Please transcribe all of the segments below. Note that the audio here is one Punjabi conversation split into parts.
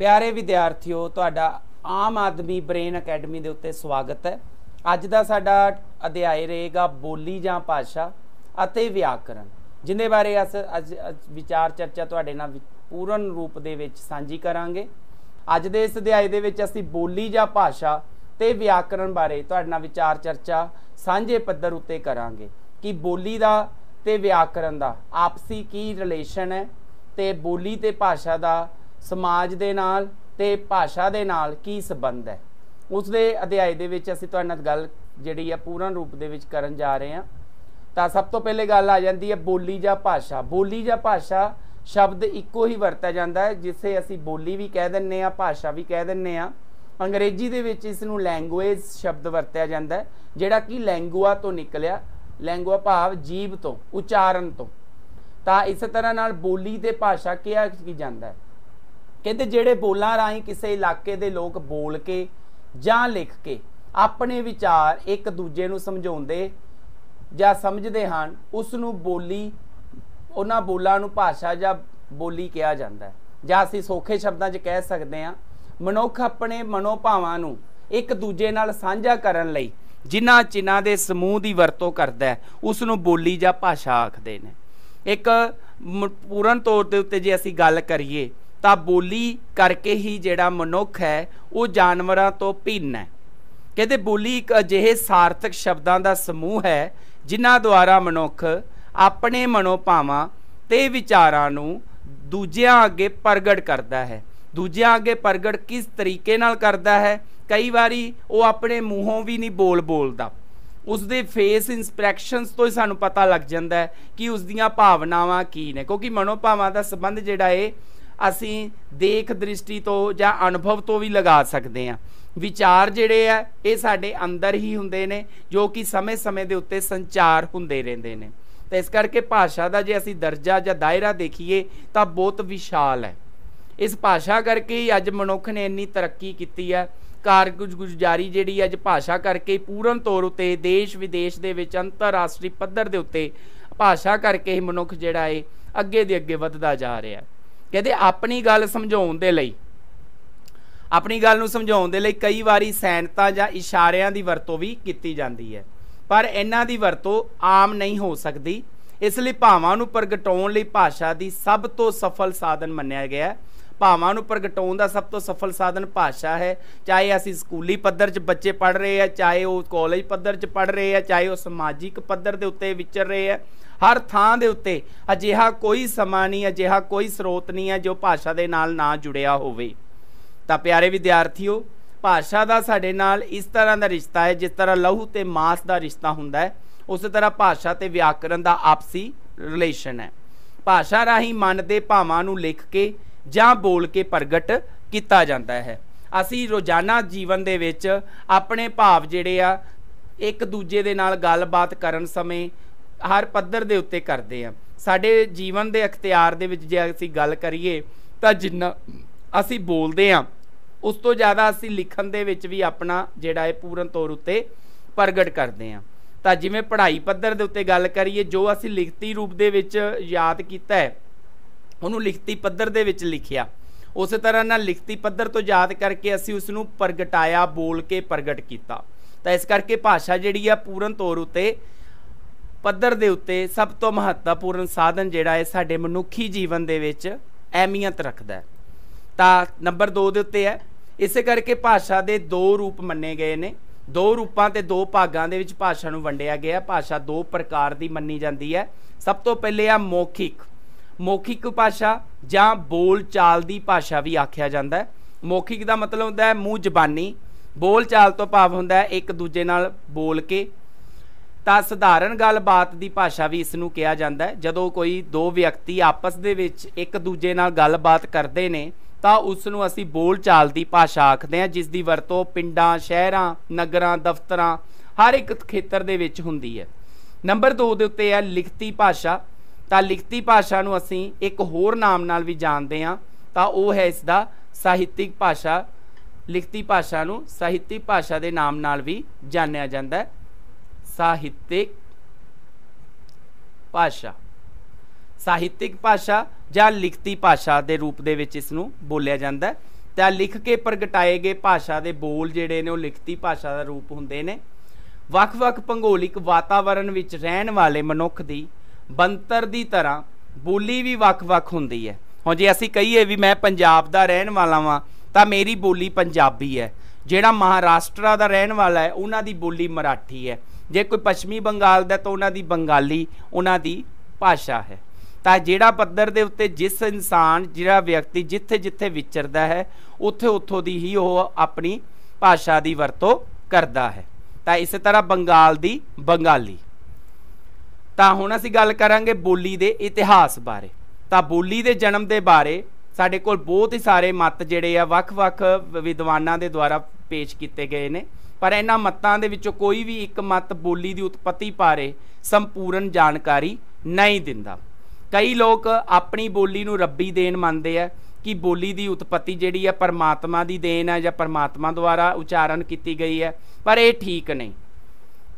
ਪਿਆਰੇ ਵਿਦਿਆਰਥੀਓ ਤੁਹਾਡਾ ਆਮ ਆਦਮੀ ਬ੍ਰੇਨ ਅਕੈਡਮੀ ਦੇ ਉੱਤੇ ਸਵਾਗਤ ਹੈ ਅੱਜ ਦਾ ਸਾਡਾ ਅਧਿਆਇ ਰਹੇਗਾ ਬੋਲੀ ਜਾਂ ਭਾਸ਼ਾ ਅਤੇ ਵਿਆਕਰਨ ਜਿੰਦੇ ਬਾਰੇ ਅਸ ਅੱਜ ਵਿਚਾਰ ਚਰਚਾ ਤੁਹਾਡੇ ਨਾਲ ਪੂਰਨ ਰੂਪ ਦੇ ਵਿੱਚ ਸਾਂਝੀ ਕਰਾਂਗੇ ਅੱਜ ਦੇ ਇਸ ਅਧਿਆਇ ਦੇ ਵਿੱਚ ਅਸੀਂ ਬੋਲੀ ਜਾਂ ਭਾਸ਼ਾ ਤੇ ਵਿਆਕਰਨ ਬਾਰੇ ਤੁਹਾਡੇ ਨਾਲ ਵਿਚਾਰ ਚਰਚਾ ਸਾਂਝੇ ਪੱਧਰ ਉੱਤੇ ਕਰਾਂਗੇ ਕਿ ਬੋਲੀ ਦਾ ਤੇ ਵਿਆਕਰਨ ਦਾ ਆਪਸੀ ਕੀ ਰਿਲੇਸ਼ਨ ਹੈ ਤੇ ਬੋਲੀ ਤੇ ਭਾਸ਼ਾ ਦਾ ਸਮਾਜ ਦੇ ਨਾਲ ਤੇ ਭਾਸ਼ਾ ਦੇ ਨਾਲ ਕੀ ਸੰਬੰਧ ਹੈ ਉਸ ਦੇ ਅਧਿਆਇ ਦੇ ਵਿੱਚ ਅਸੀਂ ਤੁਹਾਡੇ ਨਾਲ ਗੱਲ ਜਿਹੜੀ ਆ ਪੂਰਨ ਰੂਪ ਦੇ ਵਿੱਚ ਕਰਨ ਜਾ ਰਹੇ ਹਾਂ ਤਾਂ ਸਭ ਤੋਂ ਪਹਿਲੇ ਗੱਲ ਆ ਜਾਂਦੀ ਹੈ ਬੋਲੀ ਜਾਂ ਭਾਸ਼ਾ ਬੋਲੀ ਜਾਂ ਭਾਸ਼ਾ ਸ਼ਬਦ ਇੱਕੋ ਹੀ ਵਰਤਿਆ ਜਾਂਦਾ ਹੈ ਜਿਸੇ ਅਸੀਂ ਬੋਲੀ ਵੀ ਕਹਿ ਦਿੰਨੇ ਆ ਭਾਸ਼ਾ ਵੀ ਕਹਿ ਦਿੰਨੇ ਆ ਅੰਗਰੇਜ਼ੀ ਦੇ ਵਿੱਚ ਇਸ ਨੂੰ ਲੈਂਗੁਏਜ ਸ਼ਬਦ ਵਰਤਿਆ ਜਾਂਦਾ ਹੈ ਜਿਹੜਾ ਕਿ ਲੈਂਗੁਆ ਤੋਂ ਨਿਕਲਿਆ ਲੈਂਗੁਆ ਭਾਵ ਜੀਭ ਤੋਂ ਉਚਾਰਨ ਤੋਂ ਤਾਂ ਇਸੇ ਤਰ੍ਹਾਂ ਨਾਲ ਬੋਲੀ ਤੇ ਭਾਸ਼ਾ ਕਿਹਾ ਕੀ ਜਾਂਦਾ ਹੈ ਕਹਿੰਦੇ ਜਿਹੜੇ ਬੋਲਾਂ ਰਾਹੀਂ ਕਿਸੇ ਇਲਾਕੇ ਦੇ ਲੋਕ ਬੋਲ ਕੇ ਜਾਂ ਲਿਖ ਕੇ ਆਪਣੇ ਵਿਚਾਰ ਇੱਕ ਦੂਜੇ ਨੂੰ ਸਮਝਾਉਂਦੇ ਜਾਂ ਸਮਝਦੇ ਹਨ ਉਸ ਨੂੰ ਬੋਲੀ ਉਹਨਾਂ ਬੋਲਾਂ ਨੂੰ ਭਾਸ਼ਾ ਜਾਂ ਬੋਲੀ ਕਿਹਾ ਜਾਂਦਾ ਹੈ ਜਾਂ ਅਸੀਂ ਸੋਖੇ ਸ਼ਬਦਾਂ 'ਚ ਕਹਿ ਸਕਦੇ ਹਾਂ ਮਨੁੱਖ ਆਪਣੇ ਮਨੋਭਾਵਾਂ ਨੂੰ ਇੱਕ ਦੂਜੇ ਨਾਲ ਸਾਂਝਾ ਕਰਨ ਲਈ ਜਿਨ੍ਹਾਂ ਚਿਨਾਂ ਦੇ ਸਮੂਹ ਦੀ ਵਰਤੋਂ ਕਰਦਾ ਹੈ ਉਸ ਨੂੰ ਬੋਲੀ ਜਾਂ ਭਾਸ਼ਾ ਆਖਦੇ ਨੇ ਇੱਕ ਪੂਰਨ ਤੌਰ ਦੇ ਉੱਤੇ ਜੇ ਅਸੀਂ ਗੱਲ ਕਰੀਏ ਤਾਂ ਬੋਲੀ ਕਰਕੇ ਹੀ ਜਿਹੜਾ ਮਨੁੱਖ ਹੈ ਉਹ ਜਾਨਵਰਾਂ ਤੋਂ ਭਿੰਨ ਹੈ ਕਹਿੰਦੇ ਬੋਲੀ ਇੱਕ ਅਜਿਹੇ ਸਾਰਥਕ ਸ਼ਬਦਾਂ ਦਾ ਸਮੂਹ ਹੈ ਜਿਨ੍ਹਾਂ ਦੁਆਰਾ ਮਨੁੱਖ ਆਪਣੇ ਮਨੋਭਾਵਾਂ ਤੇ ਵਿਚਾਰਾਂ ਨੂੰ ਦੂਜਿਆਂ ਅੱਗੇ ਪ੍ਰਗਟ ਕਰਦਾ ਹੈ ਦੂਜਿਆਂ ਅੱਗੇ ਪ੍ਰਗਟ ਕਿਸ ਤਰੀਕੇ ਨਾਲ ਕਰਦਾ ਹੈ ਕਈ ਵਾਰੀ ਉਹ ਆਪਣੇ ਮੂੰਹੋਂ ਵੀ ਨਹੀਂ ਬੋਲ ਬੋਲਦਾ ਉਸ ਦੇ ਫੇਸ ਇਨਸਪੈਕਸ਼ਨਸ ਤੋਂ ਹੀ ਸਾਨੂੰ ਪਤਾ ਲੱਗ ਜਾਂਦਾ ਹੈ ਕਿ ਉਸ ਦੀਆਂ ਭਾਵਨਾਵਾਂ ਕੀ ਨੇ ਕਿਉਂਕਿ ਮਨੋਭਾਵਾਂ ਦਾ ਸੰਬੰਧ ਜਿਹੜਾ ਏ ਅਸੀਂ ਦੇਖ ਦ੍ਰਿਸ਼ਟੀ ਤੋਂ ਜਾਂ ਅਨੁਭਵ ਤੋਂ ਵੀ ਲਗਾ ਸਕਦੇ ਹਾਂ ਵਿਚਾਰ ਜਿਹੜੇ ਆ ਇਹ ਸਾਡੇ ਅੰਦਰ ਹੀ ਹੁੰਦੇ ਨੇ ਜੋ ਕਿ ਸਮੇਂ-ਸਮੇਂ ਦੇ ਉੱਤੇ ਸੰਚਾਰ ਹੁੰਦੇ ਰਹਿੰਦੇ ਨੇ ਤਾਂ ਇਸ ਕਰਕੇ ਭਾਸ਼ਾ ਦਾ ਜੇ ਅਸੀਂ ਦਰਜਾ ਜਾਂ ਦਾਇਰਾ ਦੇਖੀਏ ਤਾਂ ਬਹੁਤ ਵਿਸ਼ਾਲ ਹੈ ਇਸ ਭਾਸ਼ਾ ਕਰਕੇ ਹੀ ਅੱਜ ਮਨੁੱਖ ਨੇ ਇੰਨੀ ਤਰੱਕੀ ਕੀਤੀ ਹੈ ਕਾਰਗੁਜ਼ਾਰੀ ਜਿਹੜੀ ਅੱਜ ਭਾਸ਼ਾ ਕਰਕੇ ਪੂਰਨ ਤੌਰ ਉਤੇ ਦੇਸ਼ ਵਿਦੇਸ਼ ਦੇ ਵਿੱਚ ਅੰਤਰਰਾਸ਼ਟਰੀ ਪੱਧਰ ਦੇ ਉੱਤੇ ਭਾਸ਼ਾ ਕਰਕੇ ਹੀ ਮਨੁੱਖ ਜਿਹੜਾ ਏ ਅੱਗੇ ਦੇ ਅੱਗੇ ਵੱਧਦਾ ਜਾ ਰਿਹਾ ਹੈ ਕਹਿੰਦੇ ਆਪਣੀ ਗੱਲ ਸਮਝਾਉਣ ਦੇ ਲਈ ਆਪਣੀ ਗੱਲ ਨੂੰ ਸਮਝਾਉਣ ਦੇ ਲਈ ਕਈ ਵਾਰੀ ਸੈਨਤਾ ਜਾਂ ਇਸ਼ਾਰਿਆਂ ਦੀ ਵਰਤੋਂ ਵੀ ਕੀਤੀ ਜਾਂਦੀ ਹੈ ਪਰ ਇਹਨਾਂ ਦੀ ਵਰਤੋਂ ਆਮ ਨਹੀਂ ਹੋ ਸਕਦੀ ਇਸ ਲਈ ਭਾਵਾਂ ਨੂੰ ਪ੍ਰਗਟਾਉਣ ਲਈ ਭਾਸ਼ਾ ਦੀ ਸਭ ਤੋਂ ਸਫਲ ਸਾਧਨ ਮੰਨਿਆ ਗਿਆ ਹੈ ਭਾਵਾਂ ਨੂੰ ਪ੍ਰਗਟਾਉਣ ਦਾ ਸਭ ਤੋਂ ਸਫਲ ਸਾਧਨ ਭਾਸ਼ਾ ਹੈ ਚਾਹੇ ਅਸੀਂ ਸਕੂਲੀ ਪੱਧਰ 'ਚ ਬੱਚੇ ਪੜ੍ਹ ਰਹੇ ਆ ਚਾਹੇ ਉਹ ਕਾਲਜ ਪੱਧਰ 'ਚ ਪੜ੍ਹ ਰਹੇ ਆ ਚਾਹੇ ਉਹ ਸਮਾਜਿਕ ਪੱਧਰ ਦੇ ਉੱਤੇ ਵਿਚਰ ਰਹੇ ਆ ਹਰ ਥਾਂ ਦੇ ਉੱਤੇ ਅਜਿਹਾ ਕੋਈ ਸਮਾਂ ਨਹੀਂ ਅਜਿਹਾ ਕੋਈ ਸਰੋਤ ਨਹੀਂ ਹੈ ਜੋ ਭਾਸ਼ਾ ਦੇ ਨਾਲ ਨਾ ਜੁੜਿਆ ਹੋਵੇ ਤਾਂ ਪਿਆਰੇ ਵਿਦਿਆਰਥੀਓ ਭਾਸ਼ਾ ਦਾ ਸਾਡੇ ਨਾਲ ਇਸ ਤਰ੍ਹਾਂ ਦਾ ਰਿਸ਼ਤਾ ਹੈ ਜਿਸ ਤਰ੍ਹਾਂ ਲਹੂ ਤੇ ਮਾਸ ਦਾ ਰਿਸ਼ਤਾ ਹੁੰਦਾ ਹੈ ਉਸੇ ਤਰ੍ਹਾਂ ਭਾਸ਼ਾ ਤੇ ਵਿਆਕਰਨ ਦਾ ਆਪਸੀ ਰਿਲੇਸ਼ਨ ਹੈ ਭਾਸ਼ਾ ਰਾਹੀਂ ਮਨ ਦੇ ਭਾਵਾਂ ਨੂੰ ਲਿਖ ਕੇ ਜਾਂ ਬੋਲ ਕੇ ਪ੍ਰਗਟ ਕੀਤਾ ਜਾਂਦਾ ਹੈ ਅਸੀਂ ਰੋਜ਼ਾਨਾ ਜੀਵਨ ਦੇ ਵਿੱਚ ਆਪਣੇ ਭਾਵ ਜਿਹੜੇ ਆ ਇੱਕ ਦੂਜੇ ਦੇ ਨਾਲ ਗੱਲਬਾਤ ਕਰਨ ਸਮੇਂ ਹਰ ਪੱਧਰ ਦੇ ਉੱਤੇ ਕਰਦੇ ਆ ਸਾਡੇ ਜੀਵਨ ਦੇ ਅਖਤਿਆਰ ਦੇ ਵਿੱਚ ਜੇ ਅਸੀਂ ਗੱਲ ਕਰੀਏ ਤਾਂ ਜਿੰਨਾ ਅਸੀਂ ਬੋਲਦੇ ਆ ਉਸ ਤੋਂ ਜ਼ਿਆਦਾ ਅਸੀਂ ਲਿਖਣ ਦੇ ਵਿੱਚ ਵੀ ਆਪਣਾ ਜਿਹੜਾ ਹੈ ਪੂਰਨ ਤੌਰ ਉੱਤੇ ਪ੍ਰਗਟ ਕਰਦੇ ਆ ਤਾਂ ਜਿਵੇਂ ਪੜ੍ਹਾਈ ਪੱਧਰ ਦੇ ਉੱਤੇ ਗੱਲ ਕਰੀਏ ਜੋ ਅਸੀਂ ਲਿਖਤੀ ਰੂਪ ਦੇ ਵਿੱਚ ਯਾਦ ਕੀਤਾ ਹੈ ਉਹਨੂੰ ਲਿਖਤੀ ਪੱਧਰ ਦੇ ਵਿੱਚ ਲਿਖਿਆ ਉਸੇ ਤਰ੍ਹਾਂ ਨਾਲ ਲਿਖਤੀ ਪੱਧਰ ਤੋਂ ਯਾਦ ਕਰਕੇ ਅਸੀਂ ਉਸ ਨੂੰ ਪ੍ਰਗਟਾਇਆ ਬੋਲ ਕੇ ਪ੍ਰਗਟ ਕੀਤਾ ਤਾਂ ਇਸ ਕਰਕੇ ਭਾਸ਼ਾ ਜਿਹੜੀ ਆ ਪੂਰਨ ਤੌਰ ਉੱਤੇ ਪੱਧਰ ਦੇ ਉੱਤੇ ਸਭ ਤੋਂ ਮਹੱਤਵਪੂਰਨ ਸਾਧਨ ਜਿਹੜਾ ਹੈ ਸਾਡੇ ਮਨੁੱਖੀ ਜੀਵਨ ਦੇ ਵਿੱਚ ਅਹਿਮੀਅਤ ਰੱਖਦਾ ਹੈ ਤਾਂ ਨੰਬਰ 2 ਦੇ ਉੱਤੇ ਹੈ ਇਸੇ ਕਰਕੇ ਭਾਸ਼ਾ ਦੇ ਦੋ ਰੂਪ ਮੰਨੇ ਗਏ ਨੇ ਦੋ ਰੂਪਾਂ ਤੇ ਦੋ ਭਾਗਾਂ ਦੇ ਵਿੱਚ ਭਾਸ਼ਾ ਨੂੰ ਵੰਡਿਆ ਗਿਆ ਭਾਸ਼ਾ ਦੋ ਪ੍ਰਕਾਰ ਦੀ ਮੰਨੀ ਜਾਂਦੀ ਹੈ ਸਭ ਤੋਂ ਪਹਿਲੇ ਆ ਮੌਖਿਕ ਮੌਖਿਕ ਭਾਸ਼ਾ ਜਾਂ ਬੋਲ ਚਾਲ ਦੀ ਭਾਸ਼ਾ ਵੀ ਆਖਿਆ ਜਾਂਦਾ ਹੈ ਮੌਖਿਕ ਦਾ ਮਤਲਬ ਹੁੰਦਾ ਹੈ ਮੂੰਹ ਜ਼ਬਾਨੀ ਬੋਲ ਚਾਲ ਤੋਂ ਭਾਵ ਹੁੰਦਾ ਹੈ ਇੱਕ ਦੂਜੇ ਨਾਲ ਬੋਲ ਕੇ ਤਾਂ ਸਧਾਰਨ ਗੱਲਬਾਤ ਦੀ ਭਾਸ਼ਾ ਵੀ ਇਸ ਨੂੰ ਕਿਹਾ ਜਾਂਦਾ ਹੈ ਜਦੋਂ ਕੋਈ ਦੋ ਵਿਅਕਤੀ ਆਪਸ ਦੇ ਵਿੱਚ ਇੱਕ ਦੂਜੇ ਨਾਲ ਗੱਲਬਾਤ ਕਰਦੇ ਨੇ ਤਾਂ ਉਸ ਨੂੰ ਅਸੀਂ ਬੋਲਚਾਲ ਦੀ ਭਾਸ਼ਾ ਆਖਦੇ ਹਾਂ ਜਿਸ ਦੀ ਵਰਤੋਂ ਪਿੰਡਾਂ ਸ਼ਹਿਰਾਂ ਨਗਰਾਂ ਦਫ਼ਤਰਾਂ ਹਰ ਇੱਕ ਖੇਤਰ ਦੇ ਵਿੱਚ ਹੁੰਦੀ ਹੈ ਨੰਬਰ 2 ਦੇ ਉੱਤੇ ਹੈ ਲਿਖਤੀ ਭਾਸ਼ਾ ਤਾਂ ਲਿਖਤੀ ਭਾਸ਼ਾ ਨੂੰ ਅਸੀਂ ਇੱਕ ਹੋਰ ਨਾਮ ਨਾਲ ਵੀ ਜਾਣਦੇ ਹਾਂ ਤਾਂ ਉਹ ਹੈ ਇਸ ਦਾ ਸਾਹਿਤਿਕ ਭਾਸ਼ਾ ਲਿਖਤੀ ਭਾਸ਼ਾ ਨੂੰ ਸਾਹਿਤਿਕ ਭਾਸ਼ਾ ਦੇ ਨਾਮ ਨਾਲ ਵੀ ਜਾਣਿਆ ਜਾਂਦਾ ਹੈ ਸਾਹਿਤਿਕ ਭਾਸ਼ਾ ਸਾਹਿਤਿਕ ਭਾਸ਼ਾ ਜਾਂ ਲਿਖਤੀ ਭਾਸ਼ਾ ਦੇ ਰੂਪ ਦੇ ਵਿੱਚ ਇਸ ਨੂੰ ਬੋਲਿਆ ਜਾਂਦਾ ਤਾਂ ਲਿਖ ਕੇ ਪ੍ਰਗਟਾਏ ਗਏ ਭਾਸ਼ਾ ਦੇ ਬੋਲ ਜਿਹੜੇ ਨੇ ਉਹ ਲਿਖਤੀ ਭਾਸ਼ਾ ਦਾ ਰੂਪ ਹੁੰਦੇ ਨੇ ਵੱਖ-ਵੱਖ ਭੰਗੋਲਿਕ ਵਾਤਾਵਰਣ ਵਿੱਚ ਰਹਿਣ ਵਾਲੇ ਮਨੁੱਖ ਦੀ ਬੰਤਰ ਦੀ ਤਰ੍ਹਾਂ ਬੋਲੀ ਵੀ ਵੱਖ-ਵੱਖ ਹੁੰਦੀ ਹੈ ਹੁਣ ਜੇ ਅਸੀਂ ਕਹੀਏ ਵੀ ਮੈਂ ਪੰਜਾਬ ਦਾ ਰਹਿਣ ਵਾਲਾ ਵਾਂ ਤਾਂ ਮੇਰੀ ਬੋਲੀ ਪੰਜਾਬੀ ਹੈ ਜਿਹੜਾ ਮਹਾਰਾਸ਼ਟਰ ਦਾ ਰਹਿਣ ਵਾਲਾ ਹੈ ਉਹਨਾਂ ਦੀ ਬੋਲੀ ਮਰਾਠੀ ਹੈ ਜੇ ਕੋਈ ਪੱਛਮੀ ਬੰਗਾਲ ਦਾ ਤਾਂ ਉਹਨਾਂ ਦੀ ਬੰਗਾਲੀ ਉਹਨਾਂ ਦੀ ਭਾਸ਼ਾ ਹੈ ਤਾਂ ਜਿਹੜਾ ਪੱਧਰ ਦੇ ਉੱਤੇ ਜਿਸ ਇਨਸਾਨ ਜਿਹੜਾ ਵਿਅਕਤੀ ਜਿੱਥੇ ਜਿੱਥੇ ਵਿਚਰਦਾ ਹੈ ਉੱਥੇ ਉੱਥੋਂ ਦੀ ਹੀ ਉਹ ਆਪਣੀ ਭਾਸ਼ਾ ਦੀ ਵਰਤੋਂ ਕਰਦਾ ਹੈ ਤਾਂ ਇਸੇ ਤਰ੍ਹਾਂ ਬੰਗਾਲ ਦੀ ਬੰਗਾਲੀ ਤਾਂ ਹੁਣ ਅਸੀਂ ਗੱਲ ਕਰਾਂਗੇ ਬੋਲੀ ਦੇ ਇਤਿਹਾਸ ਬਾਰੇ ਤਾਂ ਬੋਲੀ ਦੇ ਜਨਮ ਦੇ ਬਾਰੇ ਸਾਡੇ ਕੋਲ ਬਹੁਤ ਹੀ ਸਾਰੇ ਮਤ ਜਿਹੜੇ ਆ ਵੱਖ-ਵੱਖ ਵਿਦਵਾਨਾਂ ਦੇ ਦੁਆਰਾ ਪੇਸ਼ ਕੀਤੇ ਗਏ ਨੇ ਪਰ ਇਹਨਾਂ ਮਤਾਂ ਦੇ ਵਿੱਚੋਂ ਕੋਈ ਵੀ ਇੱਕ ਮਤ ਬੋਲੀ ਦੀ ਉਤਪਤੀ ਬਾਰੇ ਸੰਪੂਰਨ ਜਾਣਕਾਰੀ ਨਹੀਂ ਦਿੰਦਾ ਕਈ ਲੋਕ ਆਪਣੀ ਬੋਲੀ ਨੂੰ ਰੱਬੀ ਦੇਣ ਮੰਨਦੇ ਆ ਕਿ ਬੋਲੀ ਦੀ ਉਤਪਤੀ ਜਿਹੜੀ ਹੈ ਪਰਮਾਤਮਾ ਦੀ ਦੇਣ ਹੈ ਜਾਂ ਪਰਮਾਤਮਾ ਦੁਆਰਾ ਉਚਾਰਨ ਕੀਤੀ ਗਈ ਹੈ ਪਰ ਇਹ ਠੀਕ ਨਹੀਂ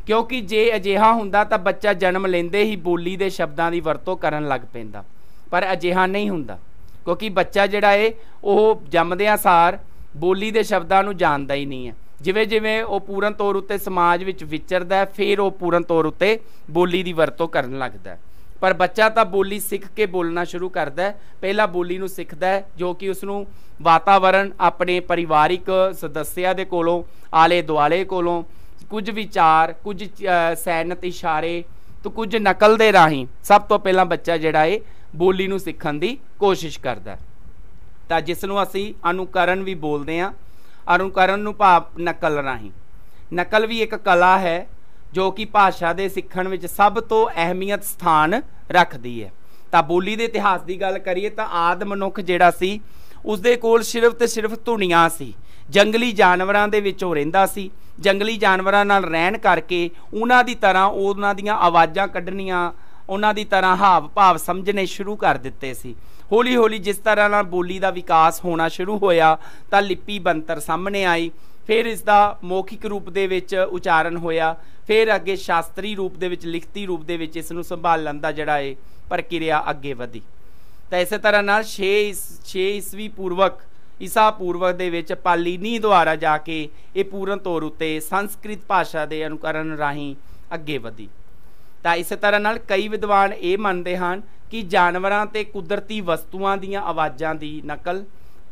ਕਿਉਂਕਿ ਜੇ ਅਜਿਹਾ ਹੁੰਦਾ ਤਾਂ ਬੱਚਾ ਜਨਮ ਲੈਂਦੇ ਹੀ ਬੋਲੀ ਦੇ ਸ਼ਬਦਾਂ ਦੀ ਵਰਤੋਂ ਕਰਨ ਲੱਗ ਪੈਂਦਾ ਪਰ ਅਜਿਹਾ ਨਹੀਂ ਹੁੰਦਾ ਕਿਉਂਕਿ ਬੱਚਾ ਜਿਹੜਾ ਏ ਉਹ ਜੰਮਦਿਆਂ ਸਾਰ ਬੋਲੀ ਦੇ ਸ਼ਬਦਾਂ ਨੂੰ ਜਾਣਦਾ ਹੀ ਨਹੀਂ ਹੈ ਜਿਵੇਂ ਜਿਵੇਂ ਉਹ ਪੂਰਨ ਤੌਰ ਉੱਤੇ ਸਮਾਜ ਵਿੱਚ ਵਿਚਰਦਾ ਫਿਰ ਉਹ ਪੂਰਨ ਤੌਰ ਉੱਤੇ ਬੋਲੀ ਦੀ ਵਰਤੋਂ ਕਰਨ ਲੱਗਦਾ ਪਰ ਬੱਚਾ ਤਾਂ ਬੋਲੀ ਸਿੱਖ ਕੇ ਬੋਲਣਾ ਸ਼ੁਰੂ ਕਰਦਾ ਹੈ ਪਹਿਲਾਂ ਬੋਲੀ ਨੂੰ ਸਿੱਖਦਾ ਜੋ ਕਿ ਉਸ ਨੂੰ ਵਾਤਾਵਰਣ ਆਪਣੇ ਪਰਿਵਾਰਿਕ ਸਦੱਸਿਆਂ ਦੇ ਕੋਲੋਂ ਆਲੇ ਦੁਆਲੇ ਕੋਲੋਂ ਕੁਝ ਵਿਚਾਰ ਕੁਝ ਸੈਨਤ ਇਸ਼ਾਰੇ ਤੋਂ ਕੁਝ ਨਕਲ ਦੇ ਰਾਹੀਂ ਸਭ ਤੋਂ ਪਹਿਲਾਂ ਬੱਚਾ ਜਿਹੜਾ ਏ ਬੋਲੀ ਨੂੰ ਸਿੱਖਣ ਦੀ ਕੋਸ਼ਿਸ਼ ਕਰਦਾ ਤਾਂ ਜਿਸ ਨੂੰ ਅਸੀਂ ਅਨੁਕਰਨ ਵੀ ਬੋਲਦੇ ਆਂ ਅਨੁਕਰਨ ਨੂੰ ਭਾਵ ਨਕਲ ਰਾਹੀਂ ਨਕਲ ਵੀ ਇੱਕ ਕਲਾ ਹੈ ਜੋ ਕਿ ਭਾਸ਼ਾ ਦੇ ਸਿੱਖਣ ਵਿੱਚ ਸਭ ਤੋਂ ਅਹਿਮੀਅਤ ਸਥਾਨ ਰੱਖਦੀ ਹੈ ਤਾਂ ਬੋਲੀ ਦੇ ਇਤਿਹਾਸ ਦੀ ਗੱਲ ਕਰੀਏ ਤਾਂ ਆਦ ਮਨੁੱਖ ਜਿਹੜਾ ਸੀ ਉਸਦੇ ਕੋਲ ਸਿਰਫ ਤੇ ਸਿਰਫ ਧੁਨੀਆਂ ਸੀ ਜੰਗਲੀ ਜਾਨਵਰਾਂ ਦੇ ਵਿੱਚ ਉਹ ਰਹਿੰਦਾ ਸੀ ਜੰਗਲੀ ਜਾਨਵਰਾਂ ਨਾਲ ਰਹਿਣ ਕਰਕੇ ਉਹਨਾਂ ਦੀ ਤਰ੍ਹਾਂ ਉਹਨਾਂ ਦੀਆਂ ਆਵਾਜ਼ਾਂ ਕੱਢਣੀਆਂ ਉਹਨਾਂ ਦੀ ਤਰ੍ਹਾਂ ਹਾਵ ਭਾਵ ਸਮਝਣੇ ਸ਼ੁਰੂ ਕਰ ਦਿੱਤੇ ਸੀ ਹੌਲੀ ਹੌਲੀ ਜਿਸ ਤਰ੍ਹਾਂ ਨਾਲ ਬੋਲੀ ਦਾ ਵਿਕਾਸ ਹੋਣਾ ਸ਼ੁਰੂ ਹੋਇਆ ਤਾਂ ਲਿਪੀ ਬੰਤਰ ਸਾਹਮਣੇ ਆਈ ਫਿਰ ਇਸ ਦਾ ਮੌਖਿਕ ਰੂਪ ਦੇ ਵਿੱਚ ਉਚਾਰਨ ਹੋਇਆ ਫਿਰ ਅੱਗੇ ਸ਼ਾਸਤਰੀ ਰੂਪ ਦੇ ਵਿੱਚ ਲਿਖਤੀ ਰੂਪ ਦੇ ਵਿੱਚ ਇਸ ਨੂੰ ਸੰਭਾਲਣ ਦਾ ਜਿਹੜਾ ਏ ਪ੍ਰਕਿਰਿਆ ਅੱਗੇ ਵਧੀ ਤਾਂ ਇਸੇ ਤਰ੍ਹਾਂ ਨਾਲ 6 6 ਈਸਵੀ ਪੂਰਵਕ ਈਸਾ ਪੂਰਵਕ ਦੇ ਵਿੱਚ ਪਾਲੀਨੀ ਦੁਆਰਾ ਜਾ ਕੇ ਇਹ ਪੂਰਨ ਤੌਰ ਉਤੇ ਸੰਸਕ੍ਰਿਤ ਭਾਸ਼ਾ ਦੇ ਅਨੁਕਰਨ ਰਾਹੀਂ ਅੱਗੇ ਵਧੀ ਤਾਂ ਇਸੇ ਤਰ੍ਹਾਂ ਨਾਲ ਕਈ ਵਿਦਵਾਨ ਇਹ ਮੰਨਦੇ ਹਨ ਕਿ ਜਾਨਵਰਾਂ ਤੇ ਕੁਦਰਤੀ ਵਸਤੂਆਂ ਦੀਆਂ ਆਵਾਜ਼ਾਂ ਦੀ ਨਕਲ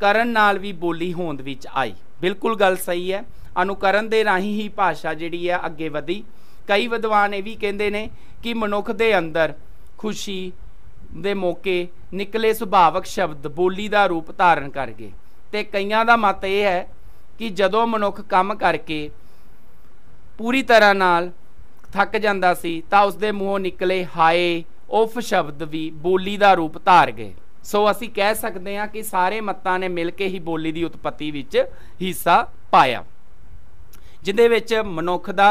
ਕਰਨ ਨਾਲ ਵੀ ਬੋਲੀ ਹੋਂਦ ਵਿੱਚ ਆਈ ਬਿਲਕੁਲ ਗੱਲ ਸਹੀ ਹੈ ਅਨੁਕਰਨ ਦੇ ਰਾਹੀਂ ਹੀ ਭਾਸ਼ਾ ਜਿਹੜੀ ਹੈ ਅੱਗੇ ਵਧੀ ਕਈ ਵਿਦਵਾਨ ਇਹ ਵੀ ਕਹਿੰਦੇ ਨੇ ਕਿ ਮਨੁੱਖ ਦੇ ਅੰਦਰ ਖੁਸ਼ੀ ਦੇ ਮੌਕੇ ਨਿਕਲੇ ਸੁਭਾਵਕ ਸ਼ਬਦ ਬੋਲੀ ਦਾ ਰੂਪ ਧਾਰਨ ਕਰ ਗਏ ਤੇ ਕਈਆਂ ਦਾ ਮਤ ਇਹ ਹੈ ਕਿ ਜਦੋਂ ਮਨੁੱਖ ਕੰਮ ਕਰਕੇ ਪੂਰੀ ਤਰ੍ਹਾਂ ਨਾਲ ਥੱਕ ਜਾਂਦਾ ਸੀ ਤਾਂ ਉਸ ਦੇ ਮੂੰਹੋਂ ਨਿਕਲੇ ਹਾਏ ਉਫ ਸ਼ਬਦ ਵੀ ਬੋਲੀ ਦਾ ਰੂਪ ਧਾਰ ਗਏ ਸੋ ਅਸੀਂ ਕਹਿ ਸਕਦੇ ਹਾਂ ਕਿ ਸਾਰੇ ਮੱਤਾਂ ਨੇ ਮਿਲ ਕੇ ਹੀ ਬੋਲੀ ਦੀ ਉਤਪਤੀ ਵਿੱਚ ਹਿੱਸਾ ਪਾਇਆ ਜਿੰਦੇ ਵਿੱਚ ਮਨੁੱਖ ਦਾ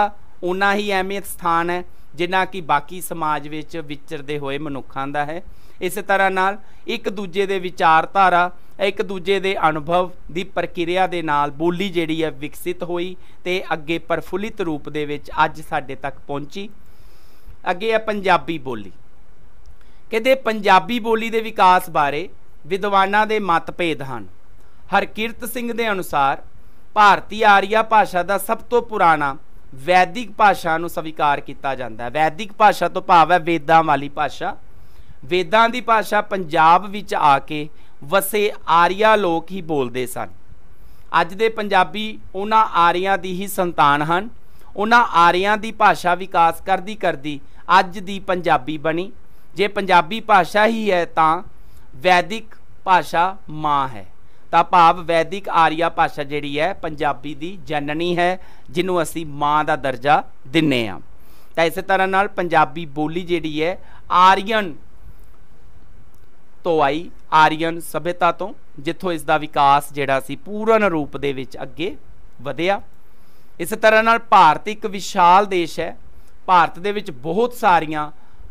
ਉਨਾ ਹੀ ਅਹਿਮੀਅਤ ਸਥਾਨ ਹੈ ਜਿੰਨਾ ਕਿ ਬਾਕੀ ਸਮਾਜ ਵਿੱਚ ਵਿਚਰਦੇ ਹੋਏ ਮਨੁੱਖਾਂ ਦਾ ਹੈ ਇਸੇ ਤਰ੍ਹਾਂ ਨਾਲ ਇੱਕ ਦੂਜੇ ਦੇ ਵਿਚਾਰਧਾਰਾ ਇੱਕ ਦੂਜੇ ਦੇ ਅਨੁਭਵ ਦੀ ਪ੍ਰਕਿਰਿਆ ਦੇ ਨਾਲ ਬੋਲੀ ਜਿਹੜੀ ਹੈ ਵਿਕਸਿਤ ਹੋਈ ਤੇ ਅੱਗੇ ਪਰਫੁੱਲਿਤ ਰੂਪ ਦੇ ਵਿੱਚ ਅੱਜ ਸਾਡੇ ਤੱਕ ਪਹੁੰਚੀ ਅੱਗੇ ਹੈ ਪੰਜਾਬੀ ਬੋਲੀ ਕਹਿੰਦੇ ਪੰਜਾਬੀ ਬੋਲੀ ਦੇ ਵਿਕਾਸ ਬਾਰੇ ਵਿਦਵਾਨਾਂ ਦੇ ਮਤਭੇਦ ਹਨ ਹਰਕੀਰਤ ਸਿੰਘ ਦੇ ਅਨੁਸਾਰ ਭਾਰਤੀ ਆਰੀਆ ਭਾਸ਼ਾ ਦਾ ਸਭ ਤੋਂ ਪੁਰਾਣਾ ਵੈਦਿਕ ਭਾਸ਼ਾ ਨੂੰ ਸਵੀਕਾਰ ਕੀਤਾ ਜਾਂਦਾ ਹੈ ਵੈਦਿਕ ਭਾਸ਼ਾ ਤੋਂ ਭਾਵ ਹੈ ਵੇਦਾਂ ਵਾਲੀ ਭਾਸ਼ਾ ਵੇਦਾਂ ਦੀ ਭਾਸ਼ਾ ਪੰਜਾਬ ਵਿੱਚ ਆ ਕੇ ਵਸੇ ਆਰੀਆ ਲੋਕ ਹੀ ਬੋਲਦੇ ਸਨ ਅੱਜ ਦੇ ਪੰਜਾਬੀ ਉਹਨਾਂ ਆਰੀਆਂ ਦੀ ਹੀ ਸੰਤਾਨ ਹਨ ਉਹਨਾਂ ਆਰੀਆਂ ਦੀ ਭਾਸ਼ਾ ਵਿਕਾਸ ਕਰਦੀ ਕਰਦੀ ਅੱਜ ਦੀ ਪੰਜਾਬੀ ਬਣੀ ਜੇ ਪੰਜਾਬੀ ਭਾਸ਼ਾ ਹੀ ਹੈ ਤਾਂ ਵੈਦਿਕ ਭਾਸ਼ਾ ਮਾਂ ਹੈ ਤਾਂ ਭਾਵ ਵੈਦਿਕ ਆਰੀਆ ਭਾਸ਼ਾ ਜਿਹੜੀ ਹੈ ਪੰਜਾਬੀ ਦੀ ਜਨਨੀ ਹੈ ਜਿਹਨੂੰ ਅਸੀਂ ਮਾਂ ਦਾ ਦਰਜਾ ਦਿੰਨੇ ਆ ਤਾਂ ਇਸੇ ਤਰ੍ਹਾਂ ਨਾਲ ਪੰਜਾਬੀ ਬੋਲੀ ਜਿਹੜੀ ਹੈ ਆਰੀਅਨ ਤੋਂ ਆਈ ਆਰੀਅਨ ਸਭਿਅਤਾ ਤੋਂ ਜਿੱਥੋਂ ਇਸ ਦਾ ਵਿਕਾਸ ਜਿਹੜਾ ਸੀ ਪੂਰਨ ਰੂਪ ਦੇ ਵਿੱਚ ਅੱਗੇ ਵਧਿਆ ਇਸੇ ਤਰ੍ਹਾਂ ਨਾਲ ਭਾਰਤ ਇੱਕ ਵਿਸ਼ਾਲ ਦੇਸ਼ ਹੈ ਭਾਰਤ ਦੇ ਵਿੱਚ ਬਹੁਤ ਸਾਰੀਆਂ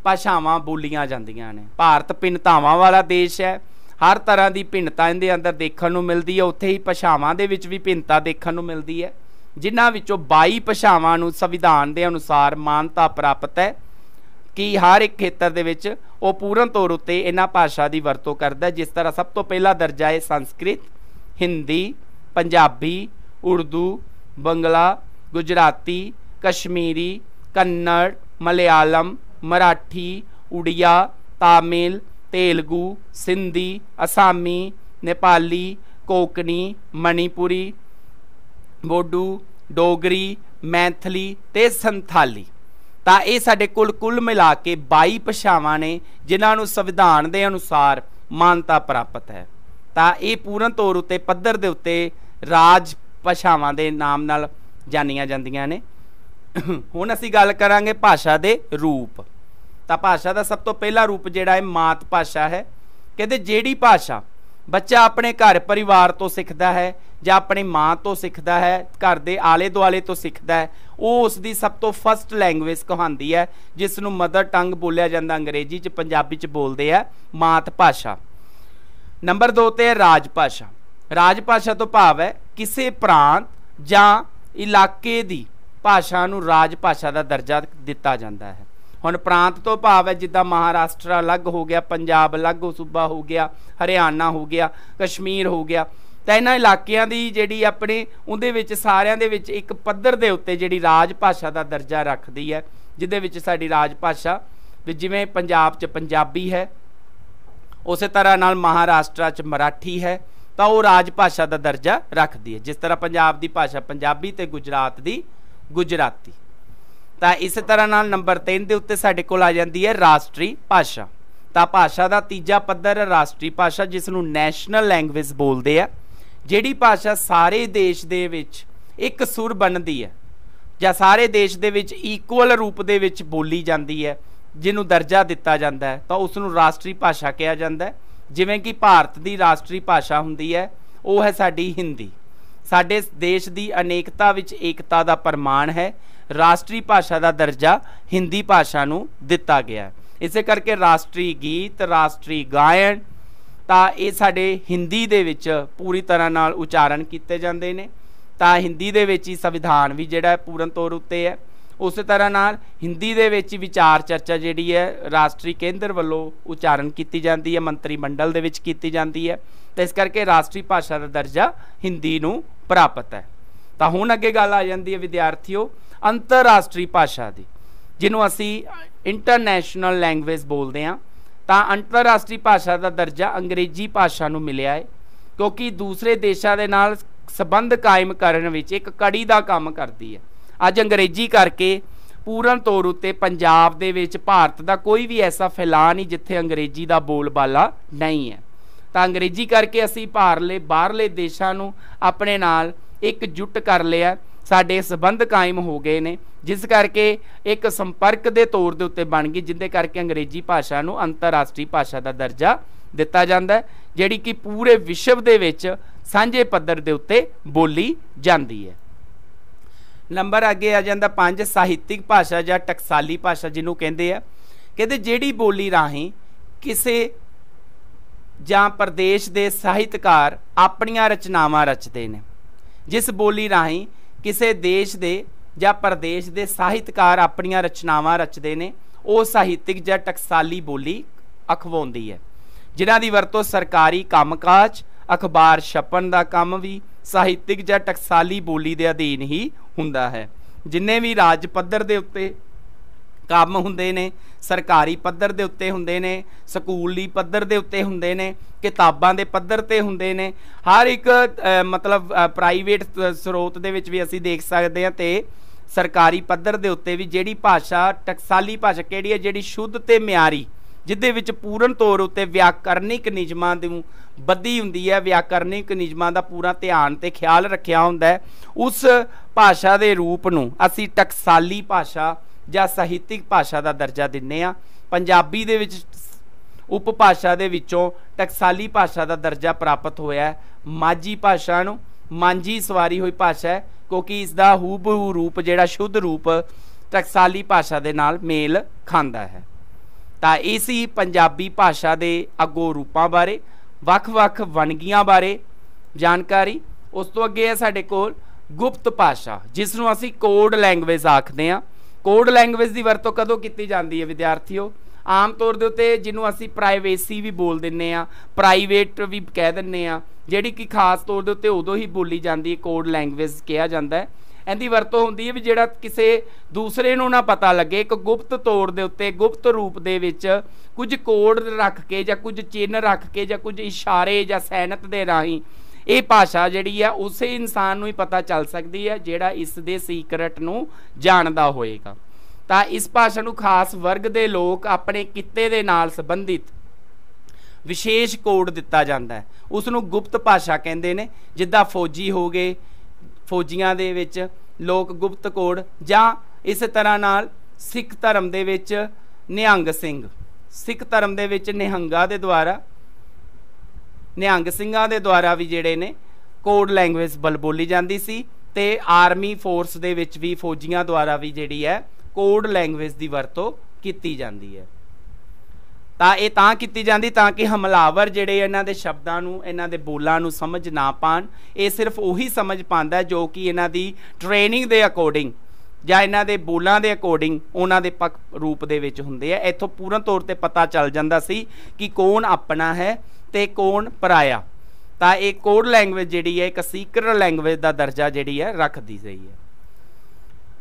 ਭਾਸ਼ਾਵਾਂ ਬੋਲੀਆਂ ਜਾਂਦੀਆਂ ਨੇ ਭਾਰਤ ਪਿੰਨਤਾਵਾਂ ਵਾਲਾ ਦੇਸ਼ ਹੈ ਹਰ ਤਰ੍ਹਾਂ ਦੀ ਭਿੰਨਤਾ ਇਹਦੇ ਅੰਦਰ ਦੇਖਣ ਨੂੰ ਮਿਲਦੀ ਹੈ ਉੱਥੇ ਹੀ ਭਾਸ਼ਾਵਾਂ ਦੇ ਵਿੱਚ ਵੀ ਭਿੰਨਤਾ ਦੇਖਣ ਨੂੰ ਮਿਲਦੀ ਹੈ ਜਿਨ੍ਹਾਂ ਵਿੱਚੋਂ 22 ਭਾਸ਼ਾਵਾਂ ਨੂੰ ਸੰਵਿਧਾਨ ਦੇ ਅਨੁਸਾਰ ਮਾਨਤਾ ਪ੍ਰਾਪਤ ਹੈ ਕਿ ਹਰ ਇੱਕ ਖੇਤਰ ਦੇ ਵਿੱਚ ਉਹ ਪੂਰਨ ਤੌਰ ਉੱਤੇ ਇਹਨਾਂ ਭਾਸ਼ਾ ਦੀ ਵਰਤੋਂ ਕਰਦਾ ਜਿਸ ਤਰ੍ਹਾਂ ਸਭ ਤੋਂ ਪਹਿਲਾ ਦਰਜਾ ਹੈ ਸੰਸਕ੍ਰਿਤ ਹਿੰਦੀ ਪੰਜਾਬੀ ਉਰਦੂ ਬੰਗਲਾ ਗੁਜਰਾਤੀ ਕਸ਼ਮੀਰੀ ਕੰਨੜ ਮਲਿਆਲਮ ਮਰਾਠੀ ਉੜੀਆ ਤਾਮਿਲ ਤੇਲਗੂ ਸਿੰਧੀ ਅਸਾਮੀ ਨੇਪਾਲੀ ਕੋਕਣੀ ਮਣੀਪੁਰੀ ਬੋਡੂ ਡੋਗਰੀ ਮੈਥਲੀ ਤੇ ਸੰਥਾਲੀ ਤਾਂ ਇਹ ਸਾਡੇ ਕੁੱਲ ਕੁੱਲ ਮਿਲਾ ਕੇ 22 ਭਾਸ਼ਾਵਾਂ ਨੇ ਜਿਨ੍ਹਾਂ ਨੂੰ ਸੰਵਿਧਾਨ ਦੇ ਅਨੁਸਾਰ ਮਾਨਤਾ ਪ੍ਰਾਪਤ ਹੈ ਤਾਂ ਇਹ ਪੂਰਨ ਤੌਰ ਉਤੇ ਪੱਧਰ ਦੇ ਉੱਤੇ ਰਾਜ ਭਾਸ਼ਾਵਾਂ ਦੇ ਨਾਮ ਨਾਲ ਜਾਣੀਆਂ ਜਾਂਦੀਆਂ ਨੇ ਹੁਣ ਅਸੀਂ ਗੱਲ ਕਰਾਂਗੇ ਭਾਸ਼ਾ ਦੇ ਰੂਪ ਤਾਂ ਭਾਸ਼ਾ ਦਾ ਸਭ ਤੋਂ ਪਹਿਲਾ ਰੂਪ ਜਿਹੜਾ ਹੈ ਮਾਤ ਭਾਸ਼ਾ ਹੈ ਕਹਿੰਦੇ ਜਿਹੜੀ ਭਾਸ਼ਾ ਬੱਚਾ ਆਪਣੇ ਘਰ ਪਰਿਵਾਰ ਤੋਂ ਸਿੱਖਦਾ ਹੈ ਜਾਂ ਆਪਣੀ ਮਾਂ ਤੋਂ ਸਿੱਖਦਾ ਹੈ ਘਰ ਦੇ ਆਲੇ ਦੁਆਲੇ ਤੋਂ ਸਿੱਖਦਾ ਹੈ ਉਹ ਉਸ ਦੀ ਸਭ ਤੋਂ ਫਸਟ ਲੈਂਗੁਏਜ ਕਹਾਂਦੀ ਹੈ ਜਿਸ ਨੂੰ ਮਦਰ ਟੰਗ ਬੋਲਿਆ ਜਾਂਦਾ ਅੰਗਰੇਜ਼ੀ ਚ ਪੰਜਾਬੀ ਚ ਬੋਲਦੇ ਆ ਮਾਤ ਭਾਸ਼ਾ ਨੰਬਰ 2 ਤੇ ਰਾਜ ਭਾਸ਼ਾ ਰਾਜ ਭਾਸ਼ਾ ਤੋਂ ਭਾਵ ਹੈ ਕਿਸੇ ਪ੍ਰਾਂਤ ਜਾਂ ਇਲਾਕੇ ਦੀ ਭਾਸ਼ਾ ਨੂੰ ਰਾਜ ਭਾਸ਼ਾ ਦਾ ਦਰਜਾ ਦਿੱਤਾ ਜਾਂਦਾ ਹੈ ਹੁਣ ਪ੍ਰਾਂਤ ਤੋਂ ਭਾਵ ਹੈ ਜਿੱਦਾਂ ਮਹਾਰਾਸ਼ਟਰ ਅਲੱਗ ਹੋ ਗਿਆ ਪੰਜਾਬ ਅਲੱਗ ਸੂਬਾ ਹੋ ਗਿਆ ਹਰਿਆਣਾ ਹੋ ਗਿਆ ਕਸ਼ਮੀਰ ਹੋ ਗਿਆ ਤਾਂ ਇਹਨਾਂ ਇਲਾਕਿਆਂ ਦੀ ਜਿਹੜੀ ਆਪਣੇ ਉਹਦੇ ਵਿੱਚ ਸਾਰਿਆਂ ਦੇ ਵਿੱਚ ਇੱਕ ਪੱਧਰ ਦੇ ਉੱਤੇ ਜਿਹੜੀ ਰਾਜ ਭਾਸ਼ਾ ਦਾ ਦਰਜਾ ਰੱਖਦੀ ਹੈ ਜਿਹਦੇ ਵਿੱਚ ਸਾਡੀ ਰਾਜ ਭਾਸ਼ਾ ਵੀ ਜਿਵੇਂ ਪੰਜਾਬ 'ਚ ਪੰਜਾਬੀ ਹੈ ਉਸੇ ਤਰ੍ਹਾਂ ਨਾਲ ਮਹਾਰਾਸ਼ਟਰ 'ਚ ਮਰਾਠੀ ਹੈ ਤਾਂ ਉਹ ਰਾਜ ਭਾਸ਼ਾ ਦਾ ਦਰਜਾ ਰੱਖਦੀ ਹੈ ਜਿਸ ਤਰ੍ਹਾਂ ਪੰਜਾਬ ਦੀ ਭਾਸ਼ਾ ਪੰਜਾਬੀ ਤੇ ਗੁਜਰਾਤ ਦੀ ਗੁਜਰਾਤੀ ਤਾਂ ਇਸੇ ਤਰ੍ਹਾਂ ਨਾਲ ਨੰਬਰ 3 ਦੇ ਉੱਤੇ ਸਾਡੇ ਕੋਲ ਆ ਜਾਂਦੀ ਹੈ ਰਾਸ਼ਟਰੀ ਭਾਸ਼ਾ ਤਾਂ ਭਾਸ਼ਾ ਦਾ ਤੀਜਾ ਪੱਧਰ ਰਾਸ਼ਟਰੀ ਭਾਸ਼ਾ ਜਿਸ ਨੂੰ ਨੈਸ਼ਨਲ ਲੈਂਗੁਏਜ ਬੋਲਦੇ ਆ ਜਿਹੜੀ ਭਾਸ਼ਾ ਸਾਰੇ ਦੇਸ਼ ਦੇ ਵਿੱਚ ਇੱਕ ਸੁਰ ਬਣਦੀ ਹੈ ਜਾਂ ਸਾਰੇ ਦੇਸ਼ ਦੇ ਵਿੱਚ ਇਕੁਅਲ ਰੂਪ ਦੇ ਵਿੱਚ ਬੋਲੀ ਜਾਂਦੀ ਹੈ ਜਿਹਨੂੰ ਦਰਜਾ ਦਿੱਤਾ ਜਾਂਦਾ ਹੈ ਤਾਂ ਉਸ ਨੂੰ ਰਾਸ਼ਟਰੀ ਭਾਸ਼ਾ ਕਿਹਾ ਜਾਂਦਾ ਹੈ ਜਿਵੇਂ ਕਿ ਭਾਰਤ ਦੀ ਰਾਸ਼ਟਰੀ ਭਾਸ਼ਾ ਹੁੰਦੀ ਹੈ ਉਹ ਹੈ ਸਾਡੀ ਹਿੰਦੀ ਸਾਡੇ ਦੇਸ਼ ਦੀ ਅਨੇਕਤਾ ਵਿੱਚ ਏਕਤਾ ਦਾ ਪ੍ਰਮਾਣ ਹੈ ਰਾਸ਼ਟਰੀ ਭਾਸ਼ਾ ਦਾ ਦਰਜਾ ਹਿੰਦੀ ਭਾਸ਼ਾ ਨੂੰ ਦਿੱਤਾ ਗਿਆ ਹੈ ਇਸੇ ਕਰਕੇ ਰਾਸ਼ਟਰੀ ਗੀਤ ਰਾਸ਼ਟਰੀ ਗਾਇਨ ਤਾਂ ਇਹ ਸਾਡੇ ਹਿੰਦੀ ਦੇ ਵਿੱਚ ਪੂਰੀ ਤਰ੍ਹਾਂ ਨਾਲ ਉਚਾਰਨ ਕੀਤੇ ਜਾਂਦੇ ਨੇ ਤਾਂ ਹਿੰਦੀ ਦੇ ਵਿੱਚ ਹੀ ਸੰਵਿਧਾਨ ਵੀ ਜਿਹੜਾ ਹੈ ਪੂਰਨ ਤੌਰ ਉੱਤੇ ਹੈ ਉਸੇ ਤਰ੍ਹਾਂ ਨਾਲ ਹਿੰਦੀ ਦੇ ਵਿੱਚ ਵਿਚਾਰ ਚਰਚਾ ਜਿਹੜੀ ਹੈ ਰਾਸ਼ਟਰੀ ਕੇਂਦਰ ਵੱਲੋਂ ਉਚਾਰਨ ਕੀਤੀ ਜਾਂਦੀ ਹੈ ਮੰਤਰੀ ਮੰਡਲ ਦੇ ਵਿੱਚ ਕੀਤੀ ਜਾਂਦੀ ਹੈ ਤਾਂ ਇਸ ਕਰਕੇ ਰਾਸ਼ਟਰੀ ਭਾਸ਼ਾ ਦਾ ਦਰਜਾ ਹਿੰਦੀ ਨੂੰ ਪ੍ਰਾਪਤ ਹੈ ਤਾਂ ਹੁਣ ਅੱਗੇ ਗੱਲ ਆ ਜਾਂਦੀ ਹੈ ਵਿਦਿਆਰਥੀਓ ਅੰਤਰਰਾਸ਼ਟਰੀ ਭਾਸ਼ਾ ਦੀ ਜਿਹਨੂੰ ਅਸੀਂ ਇੰਟਰਨੈਸ਼ਨਲ ਲੈਂਗੁਏਜ ਬੋਲਦੇ ਹਾਂ ਤਾਂ ਅੰਤਰਰਾਸ਼ਟਰੀ ਭਾਸ਼ਾ ਦਾ ਦਰਜਾ ਅੰਗਰੇਜ਼ੀ ਭਾਸ਼ਾ ਨੂੰ ਮਿਲਿਆ ਹੈ ਕਿਉਂਕਿ ਦੂਸਰੇ ਦੇਸ਼ਾਂ ਦੇ ਨਾਲ ਸਬੰਧ ਕਾਇਮ ਕਰਨ ਵਿੱਚ ਇੱਕ ਕੜੀ ਦਾ ਕੰਮ ਕਰਦੀ ਹੈ ਅੱਜ ਅੰਗਰੇਜ਼ੀ ਕਰਕੇ ਪੂਰਨ ਤੌਰ ਉੱਤੇ ਪੰਜਾਬ ਦੇ ਵਿੱਚ ਭਾਰਤ ਦਾ ਕੋਈ ਵੀ ਐਸਾ ਫੈਲਾਅ ਨਹੀਂ ਜਿੱਥੇ ਅੰਗਰੇਜ਼ੀ ਦਾ ਬੋਲਬਾਲਾ ਨਹੀਂ ਹੈ ਤਾਂ ਅੰਗਰੇਜ਼ੀ ਕਰਕੇ ਅਸੀਂ ਭਾਰਲੇ ਬਾਹਰਲੇ ਦੇਸ਼ਾਂ ਨੂੰ ਆਪਣੇ ਨਾਲ ਇੱਕ ਜੁੱਟ ਕਰ ਲਿਆ ਸਾਡੇ ਸਬੰਧ ਕਾਇਮ ਹੋ ਗਏ ਨੇ ਜਿਸ ਕਰਕੇ ਇੱਕ ਸੰਪਰਕ ਦੇ ਤੌਰ ਦੇ ਉੱਤੇ ਬਣ ਗਈ ਜਿੰਦੇ ਕਰਕੇ ਅੰਗਰੇਜ਼ੀ ਭਾਸ਼ਾ ਨੂੰ ਅੰਤਰਰਾਸ਼ਟਰੀ ਭਾਸ਼ਾ ਦਾ ਦਰਜਾ ਦਿੱਤਾ ਜਾਂਦਾ ਜਿਹੜੀ ਕਿ ਪੂਰੇ ਵਿਸ਼ਵ ਦੇ ਵਿੱਚ ਸਾਂਝੇ ਪੱਧਰ ਦੇ ਉੱਤੇ ਬੋਲੀ ਜਾਂਦੀ ਹੈ ਨੰਬਰ ਅੱਗੇ ਆ ਜਾਂਦਾ ਪੰਜ ਸਾਹਿਤਿਕ ਭਾਸ਼ਾ ਜਾਂ ਟਕਸਾਲੀ ਭਾਸ਼ਾ ਜਿਹਨੂੰ ਕਹਿੰਦੇ ਆ ਕਹਿੰਦੇ ਜਿਹੜੀ ਬੋਲੀ ਰਾਹੀਂ ਕਿਸੇ ਜਾਂ ਪ੍ਰਦੇਸ਼ ਦੇ ਸਾਹਿਤਕਾਰ ਆਪਣੀਆਂ ਰਚਨਾਵਾਂ ਰਚਦੇ ਨੇ ਜਿਸ ਬੋਲੀ ਰਾਹੀਂ ਕਿਸੇ ਦੇਸ਼ ਦੇ ਜਾਂ ਪ੍ਰਦੇਸ਼ ਦੇ ਸਾਹਿਤਕਾਰ ਆਪਣੀਆਂ ਰਚਨਾਵਾਂ ਰਚਦੇ ਨੇ ਉਹ ਸਾਹਿਤਿਕ ਜਾਂ ਟਕਸਾਲੀ ਬੋਲੀ ਅਖਵਾਉਂਦੀ ਹੈ ਜਿਨ੍ਹਾਂ ਦੀ ਵਰਤੋਂ ਸਰਕਾਰੀ ਕੰਮਕਾਜ ਅਖਬਾਰ ਛਪਣ ਦਾ ਕੰਮ ਵੀ ਸਾਹਿਤਿਕ ਜਾਂ ਟਕਸਾਲੀ ਬੋਲੀ ਦੇ ਅਧੀਨ ਹੀ ਹੁੰਦਾ ਹੈ ਜਿੰਨੇ ਵੀ ਰਾਜ ਪੱਧਰ ਦੇ ਉੱਤੇ ਕੰਮ ਹੁੰਦੇ ਨੇ ਸਰਕਾਰੀ ਪੱਧਰ ਦੇ ਉੱਤੇ ਹੁੰਦੇ ਨੇ ਸਕੂਲੀ ਪੱਧਰ ਦੇ ਉੱਤੇ ਹੁੰਦੇ ਨੇ ਕਿਤਾਬਾਂ ਦੇ ਪੱਧਰ ਤੇ ਹੁੰਦੇ ਨੇ ਹਰ ਇੱਕ ਮਤਲਬ ਪ੍ਰਾਈਵੇਟ ਸਰੋਤ ਦੇ ਵਿੱਚ ਵੀ ਅਸੀਂ ਦੇਖ ਸਕਦੇ ਹਾਂ ਤੇ ਸਰਕਾਰੀ ਪੱਧਰ ਦੇ ਉੱਤੇ ਵੀ ਜਿਹੜੀ ਭਾਸ਼ਾ ਟਕਸਾਲੀ ਭਾਸ਼ਾ ਕਿਹੜੀ ਹੈ ਜਿਹੜੀ ਸ਼ੁੱਧ ਤੇ ਮਿਆਰੀ ਜਿੱਦੇ ਵਿੱਚ ਪੂਰਨ ਤੌਰ ਉੱਤੇ ਵਿਆਕਰਨਿਕ ਨਿਯਮਾਂ ਨੂੰ ਬੱਧੀ ਹੁੰਦੀ ਹੈ ਵਿਆਕਰਨਿਕ ਨਿਯਮਾਂ ਦਾ ਪੂਰਾ ਧਿਆਨ ਤੇ ਖਿਆਲ ਰੱਖਿਆ ਹੁੰਦਾ ਉਸ ਭਾਸ਼ਾ ਦੇ ਰੂਪ ਨੂੰ ਅਸੀਂ ਟਕਸਾਲੀ ਭਾਸ਼ਾ ਜਾਂ ਸਾਹਿਤਿਕ ਭਾਸ਼ਾ ਦਾ ਦਰਜਾ ਦਿੰਨੇ ਆ ਪੰਜਾਬੀ ਦੇ ਵਿੱਚ ਉਪਭਾਸ਼ਾ ਦੇ ਵਿੱਚੋਂ ਟਕਸਾਲੀ ਭਾਸ਼ਾ ਦਾ ਦਰਜਾ ਪ੍ਰਾਪਤ ਹੋਇਆ ਮਾਝੀ ਭਾਸ਼ਾ ਨੂੰ ਮਾਂਝੀ ਸਵਾਰੀ ਹੋਈ ਭਾਸ਼ਾ ਹੈ ਕਿਉਂਕਿ ਇਸ ਦਾ ਹੂਬਹੂ ਰੂਪ ਜਿਹੜਾ ਸ਼ੁੱਧ ਰੂਪ ਟਕਸਾਲੀ ਭਾਸ਼ਾ ਦੇ ਨਾਲ ਮੇਲ ਖਾਂਦਾ ਹੈ ਤਾਂ ਇਹ ਪੰਜਾਬੀ ਭਾਸ਼ਾ ਦੇ ਅਗੋ ਰੂਪਾਂ ਬਾਰੇ ਵੱਖ-ਵੱਖ ਵਣਗੀਆਂ ਬਾਰੇ ਜਾਣਕਾਰੀ ਉਸ ਤੋਂ ਅੱਗੇ ਹੈ ਸਾਡੇ ਕੋਲ ਗੁਪਤ ਭਾਸ਼ਾ ਜਿਸ ਨੂੰ ਅਸੀਂ ਕੋਡ ਲੈਂਗੁਏਜ ਆਖਦੇ ਹਾਂ ਕੋਡ ਲੈਂਗੁਏਜ ਦੀ ਵਰਤੋਂ ਕਦੋਂ ਕੀਤੀ ਜਾਂਦੀ ਹੈ ਵਿਦਿਆਰਥੀਓ ਆਮ ਤੌਰ ਦੇ ਉੱਤੇ ਜਿਹਨੂੰ ਅਸੀਂ ਪ੍ਰਾਈਵੇਸੀ ਵੀ ਬੋਲ ਦਿੰਨੇ ਆ ਪ੍ਰਾਈਵੇਟ ਵੀ ਕਹਿ ਦਿੰਨੇ ਆ ਜਿਹੜੀ ਕਿ ਖਾਸ ਤੌਰ ਦੇ ਉੱਤੇ ਉਦੋਂ ਹੀ ਬੋਲੀ ਜਾਂਦੀ ਹੈ ਕੋਡ ਲੈਂਗੁਏਜ ਕਿਹਾ ਜਾਂਦਾ ਹੈ ਇਹਦੀ ਵਰਤੋਂ ਹੁੰਦੀ ਹੈ ਵੀ ਜਿਹੜਾ ਕਿਸੇ ਦੂਸਰੇ ਨੂੰ ਨਾ ਪਤਾ ਲੱਗੇ ਇੱਕ ਗੁਪਤ ਤੌਰ ਦੇ ਉੱਤੇ ਗੁਪਤ ਰੂਪ ਦੇ ਵਿੱਚ ਕੁਝ ਕੋਡ ਰੱਖ ਕੇ ਜਾਂ ਕੁਝ ਚਿੰਨ ਰੱਖ ਕੇ ਜਾਂ ਕੁਝ ਇਸ਼ਾਰੇ ਜਾਂ ਸੈਨਤ ਦੇ ਰਾਹੀਂ ਇਹ ਭਾਸ਼ਾ ਜਿਹੜੀ ਆ ਉਸੇ ਇਨਸਾਨ ਨੂੰ ਹੀ ਪਤਾ ਚੱਲ ਸਕਦੀ ਹੈ ਜਿਹੜਾ ਇਸ ਦੇ ਸੀਕ੍ਰੇਟ ਨੂੰ ਜਾਣਦਾ ਹੋਏਗਾ ਤਾਂ ਇਸ ਭਾਸ਼ਾ ਨੂੰ ਖਾਸ ਵਰਗ ਦੇ ਲੋਕ ਆਪਣੇ ਕਿੱਤੇ ਦੇ ਨਾਲ ਸੰਬੰਧਿਤ ਵਿਸ਼ੇਸ਼ ਕੋਡ ਦਿੱਤਾ ਜਾਂਦਾ ਹੈ ਉਸ ਨੂੰ ਗੁਪਤ ਭਾਸ਼ਾ ਕਹਿੰਦੇ ਨੇ ਜਿੱਦਾਂ ਫੌਜੀ ਹੋ ਗਏ ਫੌਜੀਆਂ ਦੇ ਵਿੱਚ ਲੋਕ ਗੁਪਤ ਕੋਡ ਜਾਂ ਇਸ ਤਰ੍ਹਾਂ ਨਾਲ ਸਿੱਖ ਧਰਮ ਦੇ ਵਿੱਚ ਨਿਹੰਗ ਸਿੰਘ ਸਿੱਖ ਧਰਮ ਦੇ ਵਿੱਚ ਨਿਹੰਗਾ ਦੇ ਦੁਆਰਾ ਨਿਹੰਗ ਸਿੰਘਾਂ ਦੇ ਦੁਆਰਾ ਵੀ ਜਿਹੜੇ ਨੇ ਕੋਡ ਲੈਂਗੁਏਜ ਬਲ ਬੋਲੀ ਜਾਂਦੀ ਸੀ ਤੇ ਆਰਮੀ ਫੋਰਸ ਦੇ ਵਿੱਚ ਵੀ ਫੌਜੀਆਂ ਦੁਆਰਾ ਵੀ ਜਿਹੜੀ ਹੈ ਕੋਡ ਲੈਂਗੁਏਜ ਦੀ ਵਰਤੋਂ ਕੀਤੀ ਜਾਂਦੀ ਹੈ ਤਾਂ ਇਹ ਤਾਂ ਕੀਤੀ ਜਾਂਦੀ ਤਾਂ ਕਿ ਹਮਲਾਵਰ ਜਿਹੜੇ ਇਹਨਾਂ ਦੇ ਸ਼ਬਦਾਂ ਨੂੰ ਇਹਨਾਂ ਦੇ ਬੋਲਾਂ ਨੂੰ ਸਮਝ ਨਾ ਪਾਣ ਇਹ ਸਿਰਫ ਉਹੀ ਸਮਝ ਪਾਉਂਦਾ ਜੋ ਕਿ ਇਹਨਾਂ ਦੀ ਟ੍ਰੇਨਿੰਗ ਦੇ ਅਕੋਰਡਿੰਗ ਜਾਂ ਇਹਨਾਂ ਦੇ ਬੋਲਾਂ ਦੇ ਅਕੋਰਡਿੰਗ ਉਹਨਾਂ ਦੇ ਪੱਕ ਰੂਪ ਦੇ ਵਿੱਚ ਹੁੰਦੇ ਆ ਇੱਥੋਂ ਪੂਰਨ ਤੌਰ ਤੇ ਪਤਾ ਚੱਲ ਜਾਂਦਾ ਸੀ ਕਿ ਕੌਣ ਆਪਣਾ ਹੈ ਤੇ ਕੋਣ ਪਰਾਇਆ ਤਾਂ ਇਹ ਕੋਡ ਲੈਂਗੁਏਜ ਜਿਹੜੀ ਹੈ ਇੱਕ ਸੀਕਰਟ ਲੈਂਗੁਏਜ ਦਾ ਦਰਜਾ ਜਿਹੜੀ ਹੈ ਰੱਖਦੀ ਸਹੀ ਹੈ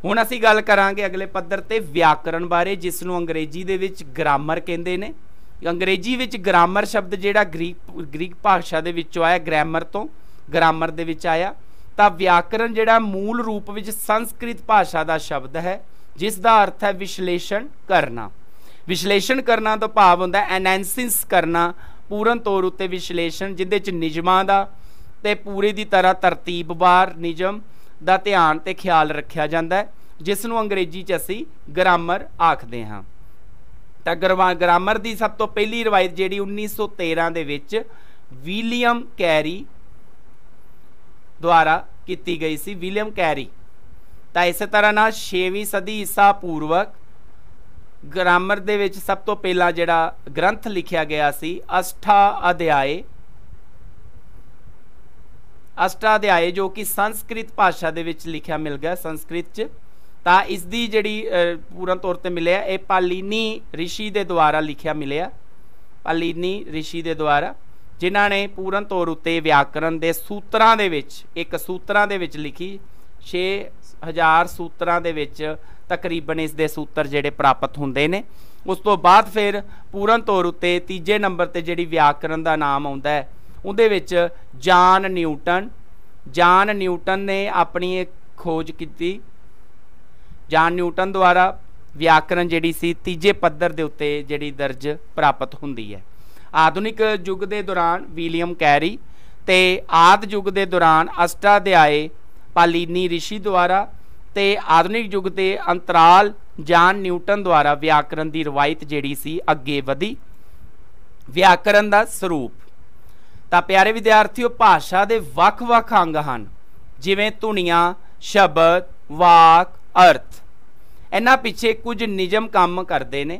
ਹੁਣ ਅਸੀਂ ਗੱਲ ਕਰਾਂਗੇ ਅਗਲੇ ਪੱਧਰ ਤੇ ਵਿਆਕਰਣ ਬਾਰੇ ਜਿਸ ਨੂੰ ਅੰਗਰੇਜ਼ੀ ਦੇ ਵਿੱਚ ਗ੍ਰਾਮਰ ਕਹਿੰਦੇ ਨੇ ਅੰਗਰੇਜ਼ੀ ਵਿੱਚ ਗ੍ਰਾਮਰ ਸ਼ਬਦ ਜਿਹੜਾ ਗ੍ਰੀਕ ਗ੍ਰੀਕ ਭਾਸ਼ਾ ਦੇ ਵਿੱਚੋਂ ਆਇਆ ਗ੍ਰਾਮਰ ਤੋਂ ਗ੍ਰਾਮਰ ਦੇ ਵਿੱਚ ਆਇਆ ਤਾਂ ਵਿਆਕਰਣ ਜਿਹੜਾ ਮੂਲ ਰੂਪ ਵਿੱਚ ਸੰਸਕ੍ਰਿਤ ਭਾਸ਼ਾ ਦਾ ਸ਼ਬਦ ਹੈ ਜਿਸ ਦਾ ਅਰਥ ਹੈ ਵਿਸ਼ਲੇਸ਼ਣ ਕਰਨਾ ਵਿਸ਼ਲੇਸ਼ਣ ਕਰਨਾ ਤੋਂ ਭਾਵ ਹੁੰਦਾ ਐਨਾਲਿਸਿਸ ਕਰਨਾ ਪੂਰਨ ਤੌਰ ਉੱਤੇ ਵਿਸ਼ਲੇਸ਼ਣ ਜਿੱਦੇ ਚ ਨਿਯਮਾਂ ਦਾ ਤੇ ਪੂਰੇ ਦੀ ਤਰ੍ਹਾਂ ਤਰਤੀਬਵਾਰ ਨਿਯਮ ਦਾ ਧਿਆਨ ਤੇ ਖਿਆਲ ਰੱਖਿਆ ਜਾਂਦਾ ਹੈ ਜਿਸ ਨੂੰ ਅੰਗਰੇਜ਼ੀ 'ਚ ਅਸੀਂ ਗ੍ਰਾਮਰ ਆਖਦੇ ਹਾਂ ਤਾਂ ਗ੍ਰਾਮਰ ਦੀ ਸਭ ਤੋਂ ਪਹਿਲੀ ਰਵਾਇਤ ਜਿਹੜੀ 1913 ਦੇ ਵਿੱਚ ਵਿਲੀਅਮ ਕੈਰੀ ਦੁਆਰਾ ਕੀਤੀ ਗਈ ਸੀ ਵਿਲੀਅਮ ਕੈਰੀ ਤਾਂ ਇਸੇ ਤਰ੍ਹਾਂ ਨਾਲ 6ਵੀਂ ਸਦੀ ਈਸਾ ਪੂਰਵਕ ਗ੍ਰਾਮਰ ਦੇ ਵਿੱਚ ਸਭ ਤੋਂ ਪਹਿਲਾਂ ਜਿਹੜਾ ਗ੍ਰੰਥ ਲਿਖਿਆ ਗਿਆ ਸੀ ਅਸ਼ਟਾ ਅਧਿਆਏ ਅਸ਼ਟਾ ਅਧਿਆਏ ਜੋ ਕਿ ਸੰਸਕ੍ਰਿਤ ਭਾਸ਼ਾ ਦੇ ਵਿੱਚ ਲਿਖਿਆ ਮਿਲ ਗਿਆ ਸੰਸਕ੍ਰਿਤ 'ਚ ਤਾਂ ਇਸ ਦੀ ਜਿਹੜੀ ਪੂਰਨ ਤੌਰ ਤੇ ਮਿਲਿਆ ਇਹ ਪਾਲੀਨੀ ઋષਿ ਦੇ ਦੁਆਰਾ ਲਿਖਿਆ ਮਿਲਿਆ ਪਾਲੀਨੀ ઋષਿ ਦੇ ਦੁਆਰਾ ਜਿਨ੍ਹਾਂ ਨੇ ਪੂਰਨ ਤੌਰ ਉਤੇ ਵਿਆਕਰਨ ਦੇ ਸੂਤਰਾਂ ਦੇ ਵਿੱਚ ਇੱਕ ਸੂਤਰਾਂ ਦੇ ਵਿੱਚ ਲਿਖੀ 6000 ਸੂਤਰਾਂ ਦੇ ਵਿੱਚ ਤਕਰੀਬਨ ਇਸ ਦੇ ਸੂਤਰ ਜਿਹੜੇ ਪ੍ਰਾਪਤ ਹੁੰਦੇ ਨੇ ਉਸ ਤੋਂ ਬਾਅਦ ਫਿਰ ਪੂਰਨ ਤੌਰ ਉੱਤੇ ਤੀਜੇ ਨੰਬਰ ਤੇ ਜਿਹੜੀ ਵਿਆਕਰਨ ਦਾ ਨਾਮ ਆਉਂਦਾ ਹੈ ਉਹਦੇ ਵਿੱਚ ਜਾਨ ਨਿਊਟਨ ਜਾਨ ਨਿਊਟਨ ਨੇ ਆਪਣੀ ਇੱਕ ਖੋਜ ਕੀਤੀ ਜਾਨ ਨਿਊਟਨ ਦੁਆਰਾ ਵਿਆਕਰਨ ਜਿਹੜੀ ਸੀ ਤੀਜੇ ਪੱਧਰ ਦੇ ਉੱਤੇ ਜਿਹੜੀ ਦਰਜ ਪ੍ਰਾਪਤ ਹੁੰਦੀ ਹੈ ਆਧੁਨਿਕ ਯੁੱਗ ਦੇ ਦੌਰਾਨ ਵਿਲੀਅਮ ਕੈਰੀ ਤੇ ਆਦ ਯੁੱਗ ਦੇ ਦੌਰਾਨ ਅਸ਼ਟਾਧਿਆਏ ਪਾਲੀਨੀ ઋષਿ ਦੁਆਰਾ ਤੇ ਆਧੁਨਿਕ ਯੁੱਗ ਤੇ ਅੰਤਰਾਲ ਜਾਨ ਨਿਊਟਨ ਦੁਆਰਾ ਵਿਆਕਰਨ ਦੀ ਰਵਾਇਤ ਜਿਹੜੀ ਸੀ ਅੱਗੇ ਵਧੀ ਵਿਆਕਰਨ ਦਾ ਸਰੂਪ ਤਾਂ ਪਿਆਰੇ ਵਿਦਿਆਰਥੀਓ ਭਾਸ਼ਾ ਦੇ ਵੱਖ-ਵੱਖ ਅੰਗ ਹਨ ਜਿਵੇਂ ਧੁਨੀਆਂ ਸ਼ਬਦ ਵਾਕ ਅਰਥ ਇਹਨਾਂ ਪਿੱਛੇ ਕੁਝ ਨਿਯਮ ਕੰਮ ਕਰਦੇ ਨੇ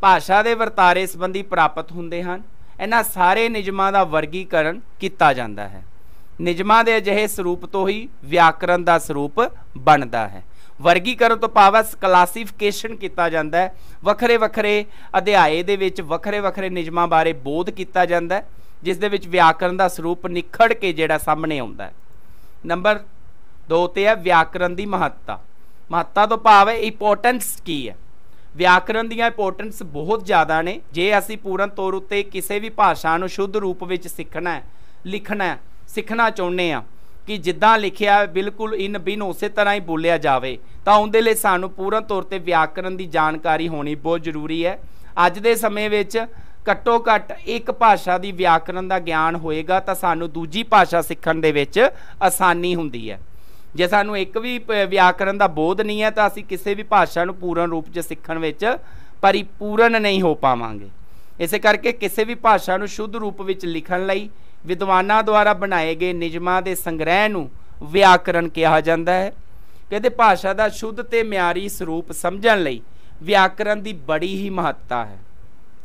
ਭਾਸ਼ਾ ਦੇ ਵਰਤਾਰੇ ਸੰਬੰਧੀ ਪ੍ਰਾਪਤ ਹੁੰਦੇ ਹਨ ਇਹਨਾਂ ਸਾਰੇ ਨਿਯਮਾਂ ਦਾ ਵਰਗੀਕਰਨ ਕੀਤਾ ਜਾਂਦਾ ਹੈ ਨਿਜਮਾਂ ਦੇ ਅਜਿਹੇ ਸਰੂਪ ਤੋਂ ਹੀ ਵਿਆਕਰਨ ਦਾ ਸਰੂਪ ਬਣਦਾ ਹੈ ਵਰਗੀਕਰਨ ਤੋਂ ਪਾਵਸ ਕਲਾਸੀਫਿਕੇਸ਼ਨ ਕੀਤਾ ਜਾਂਦਾ ਹੈ ਵੱਖਰੇ ਵੱਖਰੇ ਅਧਿਆਏ ਦੇ ਵਿੱਚ ਵੱਖਰੇ ਵੱਖਰੇ ਨਿਜਮਾਂ ਬਾਰੇ ਬੋਧ ਕੀਤਾ ਜਾਂਦਾ ਹੈ ਜਿਸ ਦੇ ਵਿੱਚ ਵਿਆਕਰਨ ਦਾ ਸਰੂਪ ਨਿਖੜ ਕੇ ਜਿਹੜਾ ਸਾਹਮਣੇ ਆਉਂਦਾ ਹੈ ਨੰਬਰ 2 ਤੇ ਹੈ ਵਿਆਕਰਨ ਦੀ ਮਹੱਤਤਾ ਮਹੱਤਤਾ ਤੋਂ ਭਾਵ ਹੈ ਇੰਪੋਰਟੈਂਸ ਕੀ ਹੈ ਵਿਆਕਰਨ ਦੀਆਂ ਇੰਪੋਰਟੈਂਸ ਬਹੁਤ ਜ਼ਿਆਦਾ ਨੇ ਜੇ ਅਸੀਂ ਪੂਰਨ ਤੌਰ ਉੱਤੇ ਕਿਸੇ ਵੀ ਭਾਸ਼ਾ ਨੂੰ ਸ਼ੁੱਧ ਰੂਪ ਵਿੱਚ ਸਿੱਖਣਾ ਹੈ ਲਿਖਣਾ ਹੈ ਸਿੱਖਣਾ ਚਾਹੁੰਦੇ ਆ ਕਿ ਜਿੱਦਾਂ ਲਿਖਿਆ ਬਿਲਕੁਲ ਇਨ ਬਿਨ ਉਸੇ ਤਰ੍ਹਾਂ ਹੀ ਬੋਲਿਆ ਜਾਵੇ ਤਾਂ ਉਹਦੇ ਲਈ ਸਾਨੂੰ ਪੂਰਨ ਤੌਰ ਤੇ ਵਿਆਕਰਨ ਦੀ ਜਾਣਕਾਰੀ ਹੋਣੀ ਬਹੁਤ ਜ਼ਰੂਰੀ ਹੈ ਅੱਜ ਦੇ ਸਮੇਂ ਵਿੱਚ ਘੱਟੋ ਘੱਟ ਇੱਕ ਭਾਸ਼ਾ ਦੀ ਵਿਆਕਰਨ ਦਾ ਗਿਆਨ ਹੋਏਗਾ ਤਾਂ ਸਾਨੂੰ ਦੂਜੀ ਭਾਸ਼ਾ ਸਿੱਖਣ ਦੇ ਵਿੱਚ ਆਸਾਨੀ ਹੁੰਦੀ ਹੈ ਜੇ ਸਾਨੂੰ ਇੱਕ ਵੀ ਵਿਆਕਰਨ ਦਾ ਬੋਧ ਨਹੀਂ ਹੈ ਤਾਂ ਅਸੀਂ ਕਿਸੇ ਵੀ ਭਾਸ਼ਾ ਨੂੰ ਪੂਰਨ ਰੂਪ 'ਚ ਸਿੱਖਣ ਵਿੱਚ ਪਰਿਪੂਰਨ ਨਹੀਂ ਹੋ ਪਾਵਾਂਗੇ ਇਸੇ ਕਰਕੇ ਕਿਸੇ ਵੀ ਭਾਸ਼ਾ ਨੂੰ ਸ਼ੁੱਧ ਰੂਪ ਵਿੱਚ ਲਿਖਣ ਲਈ ਵਿਦਵਾਨਾਂ ਦੁਆਰਾ ਬਣਾਏ ਗਏ ਨਿਯਮਾਂ ਦੇ ਸੰਗ੍ਰਹਿ ਨੂੰ ਵਿਆਕਰਣ ਕਿਹਾ ਜਾਂਦਾ ਹੈ ਕਹਿੰਦੇ ਭਾਸ਼ਾ ਦਾ ਸ਼ੁੱਧ ਤੇ ਮਿਆਰੀ ਸਰੂਪ ਸਮਝਣ ਲਈ ਵਿਆਕਰਣ ਦੀ ਬੜੀ ਹੀ ਮਹੱਤਤਾ ਹੈ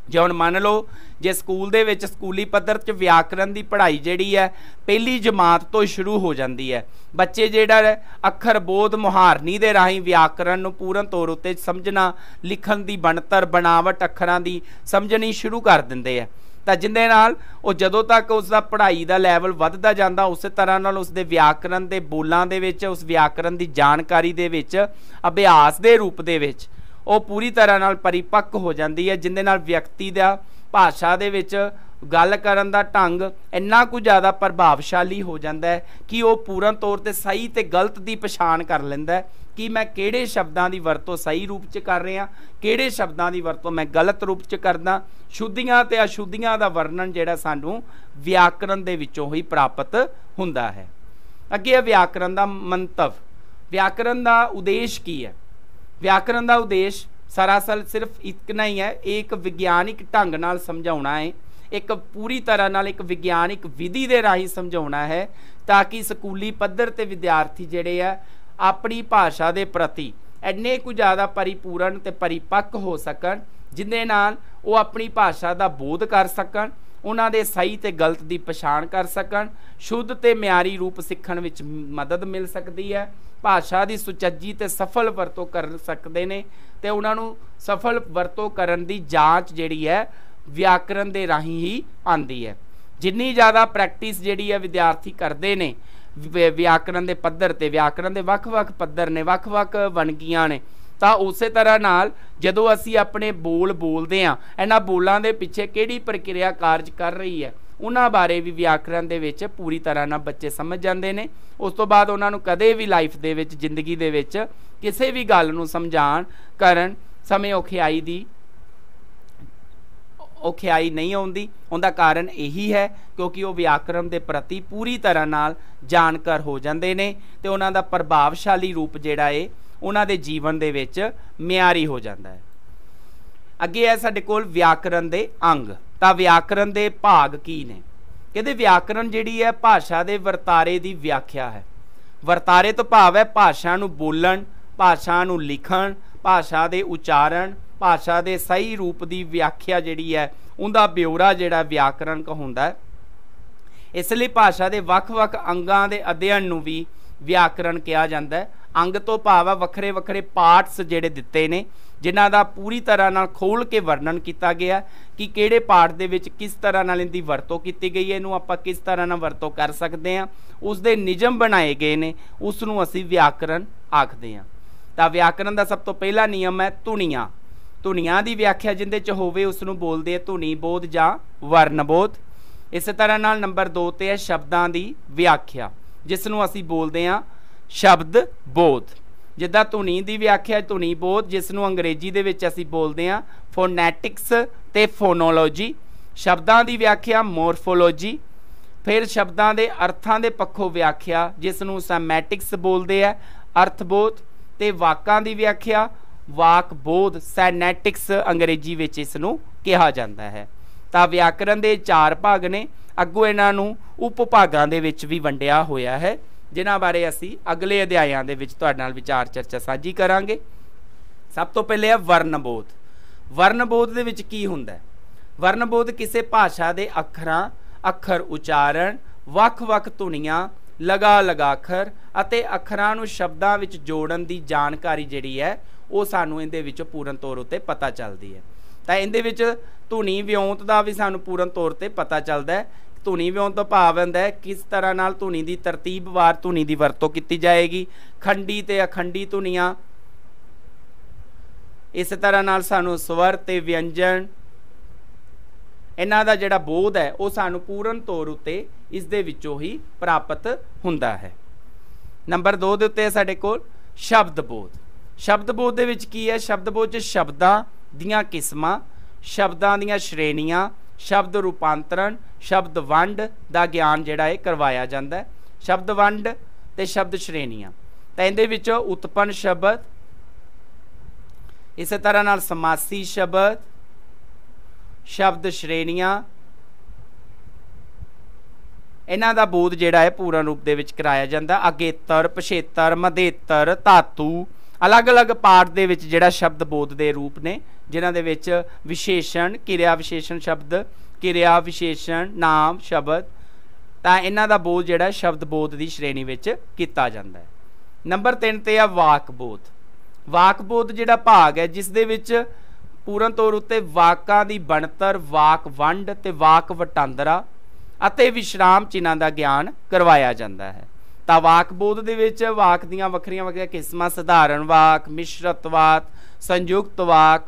ਜੇ ਹੁਣ ਮੰਨ ਲਓ ਜੇ ਸਕੂਲ ਦੇ ਵਿੱਚ ਸਕੂਲੀ ਪੱਧਰ 'ਚ ਵਿਆਕਰਣ ਦੀ ਪੜ੍ਹਾਈ ਜਿਹੜੀ ਹੈ ਪਹਿਲੀ ਜਮਾਤ ਤੋਂ ਸ਼ੁਰੂ ਹੋ ਜਾਂਦੀ ਹੈ ਬੱਚੇ ਜਿਹੜਾ ਅੱਖਰ ਬੋਧ ਮੁਹਾਰਨੀ ਦੇ ਰਾਹੀਂ ਵਿਆਕਰਣ ਨੂੰ ਪੂਰਨ ਤੌਰ ਉੱਤੇ ਸਮਝਣਾ ਲਿਖਣ ਦੀ ਬਣਤਰ ਬਣਾਵਟ ਅੱਖਰਾਂ ਦੀ ਸਮਝਣੀ ਸ਼ੁਰੂ ਕਰ ਦਿੰਦੇ ਆ ਤਾਂ ਜਿੰਦੇ ਨਾਲ ਉਹ ਜਦੋਂ ਤੱਕ ਉਸ ਦਾ ਪੜ੍ਹਾਈ ਦਾ ਲੈਵਲ ਵੱਧਦਾ ਜਾਂਦਾ ਉਸੇ ਤਰ੍ਹਾਂ ਨਾਲ ਉਸ ਦੇ ਵਿਆਕਰਨ ਦੇ ਬੋਲਾਂ ਦੇ ਵਿੱਚ ਉਸ ਵਿਆਕਰਨ ਦੀ ਜਾਣਕਾਰੀ ਦੇ ਵਿੱਚ ਅਭਿਆਸ ਦੇ ਰੂਪ ਦੇ ਵਿੱਚ ਉਹ ਪੂਰੀ ਤਰ੍ਹਾਂ ਨਾਲ ਪਰਿਪੱਕ ਹੋ ਜਾਂਦੀ ਹੈ ਜਿੰਦੇ ਨਾਲ ਵਿਅਕਤੀ ਦਾ ਭਾਸ਼ਾ ਦੇ ਵਿੱਚ ਗੱਲ ਕਰਨ ਦਾ ਢੰਗ ਇੰਨਾ ਕੁ ਜ਼ਿਆਦਾ ਪ੍ਰਭਾਵਸ਼ਾਲੀ ਹੋ ਜਾਂਦਾ ਹੈ ਕਿ ਉਹ ਪੂਰਨ ਤੌਰ ਤੇ ਸਹੀ ਤੇ ਗਲਤ ਦੀ ਪਛਾਣ ਕਰ ਲੈਂਦਾ ਹੈ ਕਿ ਮੈਂ ਕਿਹੜੇ ਸ਼ਬਦਾਂ ਦੀ ਵਰਤੋਂ ਸਹੀ ਰੂਪ 'ਚ ਕਰ ਰਿਹਾ ਕਿਹੜੇ ਸ਼ਬਦਾਂ ਦੀ ਵਰਤੋਂ ਮੈਂ ਗਲਤ ਰੂਪ 'ਚ ਕਰਦਾ ਸ਼ੁੱਧੀਆਂ ਤੇ ਅਸ਼ੁੱਧੀਆਂ ਦਾ ਵਰਣਨ ਜਿਹੜਾ ਸਾਨੂੰ ਵਿਆਕਰਨ ਦੇ ਵਿੱਚੋਂ ਹੀ ਪ੍ਰਾਪਤ ਹੁੰਦਾ ਹੈ ਅੱਗੇ ਹੈ ਵਿਆਕਰਨ ਦਾ ਮੰਤਵ ਵਿਆਕਰਨ ਦਾ ਉਦੇਸ਼ ਕੀ ਹੈ ਵਿਆਕਰਨ ਦਾ ਉਦੇਸ਼ ਸਰਾਸਰ ਸਿਰਫ ਇਤਨਾ ਹੀ ਹੈ ਇੱਕ ਵਿਗਿਆਨਿਕ ਢੰਗ ਨਾਲ ਸਮਝਾਉਣਾ ਹੈ ਇੱਕ ਪੂਰੀ ਤਰ੍ਹਾਂ ਨਾਲ ਇੱਕ ਵਿਗਿਆਨਿਕ ਵਿਧੀ ਦੇ ਰਾਹੀਂ ਸਮਝਾਉਣਾ ਹੈ ਤਾਂ ਕਿ ਸਕੂਲੀ ਪੱਧਰ ਤੇ ਵਿਦਿਆਰਥੀ ਜਿਹੜੇ ਆ ਆਪਣੀ ਭਾਸ਼ਾ ਦੇ ਪ੍ਰਤੀ ਐਨੇ ਕੁ ਜ਼ਿਆਦਾ ਪਰਿਪੂਰਨ ਤੇ ਪਰਿਪੱਕ ਹੋ ਸਕਣ ਜਿੰਦੇ ਨਾਲ ਉਹ ਆਪਣੀ ਭਾਸ਼ਾ ਦਾ ਬੋਧ ਕਰ ਸਕਣ ਉਹਨਾਂ ਦੇ ਸਹੀ ਤੇ ਗਲਤ ਦੀ ਪਛਾਣ ਕਰ ਸਕਣ ਸ਼ੁੱਧ ਤੇ ਮਿਆਰੀ ਰੂਪ ਸਿੱਖਣ ਵਿੱਚ ਮਦਦ ਮਿਲ ਸਕਦੀ ਹੈ ਭਾਸ਼ਾ ਦੀ ਸੁਚੱਜੀ ਤੇ ਸਫਲ ਵਰਤੋਂ ਕਰ ਸਕਦੇ ਨੇ ਤੇ ਉਹਨਾਂ ਨੂੰ ਸਫਲ ਵਰਤੋਂ ਕਰਨ ਦੀ ਜਾਂਚ ਜਿਹੜੀ ਹੈ ਵਿਆਕਰਨ ਦੇ ਰਾਹੀਂ ਹੀ ਆਂਦੀ ਹੈ ਜਿੰਨੀ ਜ਼ਿਆਦਾ ਪ੍ਰੈਕਟਿਸ ਜਿਹੜੀ ਹੈ ਵਿਦਿਆਰਥੀ ਕਰਦੇ ਨੇ ਵਿਆਕਰਨ ਦੇ ਪੱਧਰ ਤੇ ਵਿਆਕਰਨ ਦੇ ਵੱਖ-ਵੱਖ ਪੱਧਰ ਨੇ ਵੱਖ-ਵੱਖ ਵਣਗੀਆਂ ਨੇ ਤਾਂ ਉਸੇ ਤਰ੍ਹਾਂ ਨਾਲ ਜਦੋਂ ਅਸੀਂ ਆਪਣੇ ਬੋਲ ਬੋਲਦੇ ਆ ਇਹਨਾਂ ਬੋਲਾਂ ਦੇ ਪਿੱਛੇ ਕਿਹੜੀ ਪ੍ਰਕਿਰਿਆ ਕਾਰਜ ਕਰ ਰਹੀ ਹੈ ਉਹਨਾਂ ਬਾਰੇ ਵੀ ਵਿਆਕਰਨ ਦੇ ਵਿੱਚ ਪੂਰੀ ਤਰ੍ਹਾਂ ਨਾਲ ਬੱਚੇ ਸਮਝ ਜਾਂਦੇ ਨੇ ਉਸ ਤੋਂ ਬਾਅਦ ਉਹਨਾਂ ਨੂੰ ਕਦੇ ਵੀ ਲਾਈਫ ਦੇ ਵਿੱਚ ਜ਼ਿੰਦਗੀ ਦੇ ਵਿੱਚ ਕਿਸੇ ਵੀ ਗੱਲ ਨੂੰ ਸਮਝਾਣ ਕਰਨ ਸਮੇਂ ਔਖਿਆਈ ਦੀ ਔਖਿਆਈ ਨਹੀਂ ਆਉਂਦੀ ਉਹਦਾ ਕਾਰਨ ਇਹੀ ਹੈ ਕਿਉਂਕਿ ਉਹ ਵਿਆਕਰਮ ਦੇ ਪ੍ਰਤੀ ਪੂਰੀ ਤਰ੍ਹਾਂ ਨਾਲ ਜਾਣਕਾਰ ਹੋ ਜਾਂਦੇ ਨੇ ਤੇ ਉਹਨਾਂ ਦਾ ਪ੍ਰਭਾਵਸ਼ਾਲੀ ਰੂਪ ਜਿਹੜਾ ਏ ਉਹਨਾਂ ਦੇ ਜੀਵਨ ਦੇ ਵਿੱਚ ਮਿਆਰੀ ਹੋ ਜਾਂਦਾ ਹੈ ਅੱਗੇ ਹੈ ਸਾਡੇ ਕੋਲ ਵਿਆਕਰਣ ਦੇ ਅੰਗ ਤਾਂ ਵਿਆਕਰਣ ਦੇ ਭਾਗ ਕੀ ਨੇ ਕਹਿੰਦੇ ਵਿਆਕਰਣ ਜਿਹੜੀ ਹੈ ਭਾਸ਼ਾ ਦੇ ਵਰਤਾਰੇ ਦੀ ਵਿਆਖਿਆ ਹੈ ਵਰਤਾਰੇ ਤੋਂ ਭਾਵ ਹੈ ਭਾਸ਼ਾ ਨੂੰ ਬੋਲਣ ਭਾਸ਼ਾ ਨੂੰ ਲਿਖਣ ਭਾਸ਼ਾ ਦੇ ਉਚਾਰਨ ਭਾਸ਼ਾ ਦੇ ਸਹੀ ਰੂਪ ਦੀ ਵਿਆਖਿਆ ਜਿਹੜੀ ਹੈ ਉਹਦਾ ਬਿਉਰਾ ਜਿਹੜਾ ਵਿਆਕਰਣ ਕਹਿੰਦਾ ਹੈ ਇਸ ਲਈ ਭਾਸ਼ਾ ਦੇ ਵੱਖ-ਵੱਖ ਅੰਗਾਂ ਦੇ ਅਧਿਐਨ ਨੂੰ ਵੀ ਵਿਆਕਰਣ ਕਿਹਾ ਜਾਂਦਾ ਹੈ ਅੰਗ ਤੋਂ ਭਾਵ ਆ ਵੱਖਰੇ ਵੱਖਰੇ ਪਾਰਟਸ ਜਿਹੜੇ ਦਿੱਤੇ ਨੇ ਜਿਨ੍ਹਾਂ ਦਾ ਪੂਰੀ ਤਰ੍ਹਾਂ ਨਾਲ ਖੋਲ ਕੇ ਵਰਣਨ ਕੀਤਾ ਗਿਆ ਕਿ ਕਿਹੜੇ ਪਾਰਟ ਦੇ ਵਿੱਚ ਕਿਸ ਤਰ੍ਹਾਂ ਨਾਲ ਇਹਦੀ ਵਰਤੋਂ ਕੀਤੀ ਗਈ ਹੈ ਇਹਨੂੰ ਆਪਾਂ ਕਿਸ ਤਰ੍ਹਾਂ ਨਾਲ ਵਰਤੋਂ ਕਰ ਸਕਦੇ ਹਾਂ ਉਸ ਦੇ ਨਿਯਮ ਬਣਾਏ ਗਏ ਨੇ ਉਸ ਨੂੰ ਅਸੀਂ ਵਿਆਕਰਣ ਆਖਦੇ ਹਾਂ ਤਾਂ ਵਿਆਕਰਣ ਦਾ ਸਭ ਤੋਂ ਪਹਿਲਾ ਨਿਯਮ ਹੈ ਧੁਨੀਆਂ ਧੁਨੀਆਂ ਦੀ ਵਿਆਖਿਆ ਜਿੰਦੇ ਚ ਹੋਵੇ ਉਸ ਨੂੰ ਬੋਲਦੇ ਆ ਧੁਨੀ ਬੋਧ ਜਾਂ ਵਰਨ ਬੋਧ ਇਸੇ ਤਰ੍ਹਾਂ ਨਾਲ ਨੰਬਰ 2 ਤੇ ਹੈ ਸ਼ਬਦਾਂ ਦੀ ਵਿਆਖਿਆ ਜਿਸ ਨੂੰ ਅਸੀਂ ਬੋਲਦੇ ਆ ਸ਼ਬਦ ਬੋਧ ਜਿੱਦਾਂ ਧੁਨੀ ਦੀ ਵਿਆਖਿਆ ਧੁਨੀ ਬੋਧ ਜਿਸ ਨੂੰ ਅੰਗਰੇਜ਼ੀ ਦੇ ਵਿੱਚ ਅਸੀਂ ਬੋਲਦੇ ਆ ਫੋਨੈਟਿਕਸ ਤੇ ਫੋਨੋਲੋਜੀ ਸ਼ਬਦਾਂ ਦੀ ਵਿਆਖਿਆ ਮੋਰਫੋਲੋਜੀ ਫਿਰ ਸ਼ਬਦਾਂ ਦੇ ਅਰਥਾਂ ਦੇ ਪੱਖੋਂ ਵਿਆਖਿਆ ਜਿਸ ਨੂੰ ਸੈਮੈਟਿਕਸ ਬੋਲਦੇ ਆ ਅਰਥ ਬੋਧ ਤੇ ਵਾਕਾਂ ਦੀ ਵਿਆਖਿਆ ਵਾਕ ਬੋਧ ਸੈਨੈਟਿਕਸ ਅੰਗਰੇਜ਼ੀ ਵਿੱਚ ਇਸ ਨੂੰ ਕਿਹਾ ਜਾਂਦਾ ਹੈ ਤਾਂ ਵਿਆਕਰਨ ਦੇ ਚਾਰ ਭਾਗ ਨੇ ਅੱਗੋਂ ਇਹਨਾਂ ਨੂੰ ਉਪਭਾਗਾਂ ਦੇ ਵਿੱਚ ਵੀ ਵੰਡਿਆ ਹੋਇਆ ਹੈ ਜਿਨ੍ਹਾਂ ਬਾਰੇ ਅਸੀਂ ਅਗਲੇ ਅਧਿਆਇਆਂ ਦੇ ਵਿੱਚ ਤੁਹਾਡੇ ਨਾਲ ਵਿਚਾਰ ਚਰਚਾ ਸਾਂਝੀ ਕਰਾਂਗੇ ਸਭ ਤੋਂ ਪਹਿਲੇ ਹੈ ਵਰਨਬੋਧ ਵਰਨਬੋਧ ਦੇ ਵਿੱਚ ਕੀ ਹੁੰਦਾ ਹੈ ਵਰਨਬੋਧ ਕਿਸੇ ਭਾਸ਼ਾ ਦੇ ਅੱਖਰਾਂ ਅੱਖਰ ਉਚਾਰਨ ਵੱਖ-ਵੱਖ ਧੁਨੀਆਂ ਲਗਾ ਲਗਾ ਅੱਖਰ ਅਤੇ ਅੱਖਰਾਂ ਨੂੰ ਸ਼ਬਦਾਂ ਵਿੱਚ ਜੋੜਨ ਦੀ ਜਾਣਕਾਰੀ ਜਿਹੜੀ ਹੈ ਉਹ ਸਾਨੂੰ ਇਹਦੇ ਵਿੱਚ ਪੂਰਨ ਤੌਰ ਉੱਤੇ ਪਤਾ ਚੱਲਦੀ ਹੈ ਤਾਂ ਇਹਦੇ ਵਿੱਚ ਧੁਨੀ ਵਿਉਂਤ ਦਾ ਵੀ ਸਾਨੂੰ ਪੂਰਨ ਤੌਰ ਤੇ ਪਤਾ ਚੱਲਦਾ ਹੈ ਧੁਨੀ ਵਿਉਂਤ ਤੋਂ ਭਾਵ ਹੁੰਦਾ ਹੈ ਕਿਸ ਤਰ੍ਹਾਂ ਨਾਲ ਧੁਨੀ ਦੀ ਤਰਤੀਬਵਾਰ ਧੁਨੀ ਦੀ ਵਰਤੋਂ ਕੀਤੀ ਜਾਏਗੀ ਖੰਡੀ ਤੇ ਅਖੰਡੀ ਧੁਨੀਆਂ ਇਸ ਤਰ੍ਹਾਂ ਨਾਲ ਸਾਨੂੰ ਸਵਰ ਤੇ ਵਿਅੰਜਨ ਇਹਨਾਂ ਦਾ ਜਿਹੜਾ ਬੋਧ ਹੈ ਉਹ ਸਾਨੂੰ ਪੂਰਨ ਤੌਰ ਉੱਤੇ ਇਸ ਦੇ ਵਿੱਚੋਂ ਹੀ ਪ੍ਰਾਪਤ ਹੁੰਦਾ ਹੈ ਨੰਬਰ 2 ਦੇ ਉੱਤੇ ਸਾਡੇ ਕੋਲ ਸ਼ਬਦ ਬੋਧ ਸ਼ਬਦ ਬੋਧ ਦੇ ਵਿੱਚ ਕੀ ਹੈ ਸ਼ਬਦ ਬੋਧ 'ਚ ਸ਼ਬਦਾਂ ਦੀਆਂ ਕਿਸਮਾਂ ਸ਼ਬਦਾਂ ਦੀਆਂ ਸ਼੍ਰੇਣੀਆਂ ਸ਼ਬਦ ਰੂਪਾਂਤਰਣ ਸ਼ਬਦ ਵੰਡ ਦਾ ਗਿਆਨ ਜਿਹੜਾ ਇਹ ਕਰਵਾਇਆ ਜਾਂਦਾ ਹੈ ਸ਼ਬਦ ਵੰਡ ਤੇ ਸ਼ਬਦ ਸ਼੍ਰੇਣੀਆਂ ਤਾਂ ਇਹਦੇ ਵਿੱਚ ਉਤਪਨ ਸ਼ਬਦ ਇਸੇ ਤਰ੍ਹਾਂ ਨਾਲ ਸਮਾਸੀ ਸ਼ਬਦ ਸ਼ਬਦ ਸ਼੍ਰੇਣੀਆਂ ਇਹਨਾਂ ਦਾ ਬੋਧ ਜਿਹੜਾ ਹੈ ਪੂਰਨ ਰੂਪ ਦੇ ਵਿੱਚ ਕਰਾਇਆ ਜਾਂਦਾ ਅਗੇਤਰ ਪਛੇਤਰ ਮਧੇਤਰ ਧਾਤੂ ਅਲੱਗ-ਅਲੱਗ ਪਾਠ ਦੇ ਵਿੱਚ ਜਿਹੜਾ ਸ਼ਬਦ ਬੋਧ ਦੇ ਰੂਪ ਨੇ ਜਿਨ੍ਹਾਂ ਦੇ ਵਿੱਚ ਵਿਸ਼ੇਸ਼ਣ ਕਿਰਿਆ ਵਿਸ਼ੇਸ਼ਣ ਸ਼ਬਦ ਕਿਰਿਆ ਵਿਸ਼ੇਸ਼ਣ ਨਾਮ ਸ਼ਬਦ ਤਾਂ ਇਹਨਾਂ ਦਾ ਬੋਧ ਜਿਹੜਾ ਸ਼ਬਦ ਬੋਧ ਦੀ ਸ਼੍ਰੇਣੀ ਵਿੱਚ ਕੀਤਾ ਜਾਂਦਾ ਹੈ ਨੰਬਰ 3 ਤੇ ਆ ਵਾਕ ਬੋਧ ਵਾਕ ਬੋਧ ਜਿਹੜਾ ਭਾਗ ਹੈ ਜਿਸ ਦੇ ਵਿੱਚ ਪੂਰਨ ਤੌਰ ਉੱਤੇ ਵਾਕਾਂ ਦੀ ਬਣਤਰ ਵਾਕ ਵੰਡ ਤੇ ਵਾਕ ਵਟਾਂਦਰਾ ਅਤੇ ਵਿਸ਼ਰਾਮ ਚਿਨਾਂ ਦਾ ਗਿਆਨ ਕਰਵਾਇਆ ਜਾਂਦਾ ਹੈ ਤਾਂ ਬੋਧ ਦੇ ਵਿੱਚ ਵਾਕ ਦੀਆਂ ਵੱਖਰੀਆਂ ਵੱਖਰੀਆਂ ਕਿਸਮਾਂ ਸਧਾਰਨ ਵਾਕ ਮਿਸ਼ਰਤ ਵਾਕ ਸੰਯੁਕਤ ਵਾਕ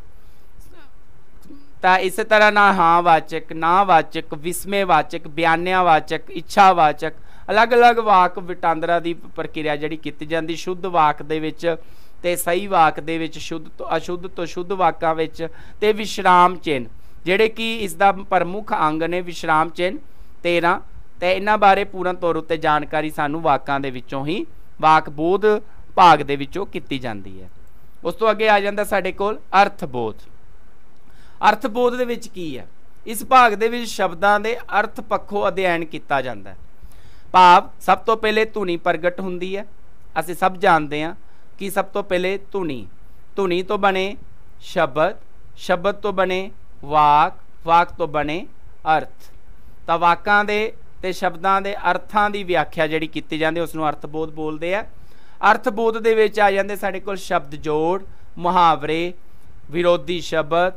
ਤਾਂ ਇਸੇ ਤਰ੍ਹਾਂ ਨਾ ਹਾਂ ਵਾਚਕ ਨਾ ਵਾਚਕ ਵਿਸਮੇ ਵਾਚਕ ਬਿਆਨਿਆ ਵਾਚਕ ਇੱਛਾ ਵਾਚਕ ਅਲੱਗ-ਅਲੱਗ ਵਾਕ ਵਿਟਾਂਦਰਾ ਦੀ ਪ੍ਰਕਿਰਿਆ ਜਿਹੜੀ ਕੀਤੀ ਜਾਂਦੀ ਸ਼ੁੱਧ ਵਾਕ ਦੇ ਵਿੱਚ ਤੇ ਸਹੀ ਵਾਕ ਦੇ ਵਿੱਚ ਸ਼ੁੱਧ ਤੋਂ ਅਸ਼ੁੱਧ ਤੋਂ ਸ਼ੁੱਧ ਵਾਕਾਂ ਵਿੱਚ ਤੇ ਵਿਸ਼ਰਾਮ ਚਿੰਨ ਜਿਹੜੇ ਕਿ ਇਸ ਦਾ ਪ੍ਰਮੁੱਖ ਅੰਗ ਨੇ ਵਿਸ਼ਰਾਮ ਚਿੰਨ 13 ਤੇ ਇਹਨਾਂ ਬਾਰੇ ਪੂਰਨ ਤੌਰ ਉੱਤੇ ਜਾਣਕਾਰੀ ਸਾਨੂੰ ਵਾਕਾਂ ਦੇ ਵਿੱਚੋਂ ਹੀ ਵਾਕ ਬੋਧ ਭਾਗ ਦੇ ਵਿੱਚੋਂ ਕੀਤੀ ਜਾਂਦੀ ਹੈ ਉਸ ਤੋਂ ਅੱਗੇ ਆ ਜਾਂਦਾ ਸਾਡੇ ਕੋਲ ਅਰਥ ਬੋਧ ਅਰਥ ਬੋਧ ਦੇ ਵਿੱਚ ਕੀ ਹੈ ਇਸ ਭਾਗ ਦੇ ਵਿੱਚ ਸ਼ਬਦਾਂ ਦੇ ਅਰਥ ਪੱਖੋਂ ਅਧਿਐਨ ਕੀਤਾ ਜਾਂਦਾ ਹੈ ਭਾਵ ਸਭ ਤੋਂ ਪਹਿਲੇ ਧੁਨੀ ਪ੍ਰਗਟ ਹੁੰਦੀ ਹੈ ਅਸੀਂ ਸਭ ਜਾਣਦੇ ਹਾਂ ਕਿ ਸਭ ਤੋਂ ਪਹਿਲੇ ਧੁਨੀ ਧੁਨੀ ਤੋਂ ਬਣੇ ਸ਼ਬਦ ਸ਼ਬਦ ਤੋਂ ਬਣੇ ਵਾਕ ਵਾਕ ਤੋਂ ਬਣੇ ਅਰਥ ਤਾਂ ਵਾਕਾਂ ਦੇ ਤੇ ਸ਼ਬਦਾਂ ਦੇ ਅਰਥਾਂ ਦੀ ਵਿਆਖਿਆ ਜਿਹੜੀ ਕੀਤੀ ਜਾਂਦੀ ਉਸ ਨੂੰ ਅਰਥਬੋਧ ਬੋਲਦੇ ਆ ਅਰਥਬੋਧ ਦੇ ਵਿੱਚ ਆ ਜਾਂਦੇ ਸਾਡੇ ਕੋਲ ਸ਼ਬਦ ਜੋੜ ਮੁਹਾਵਰੇ ਵਿਰੋਧੀ ਸ਼ਬਦ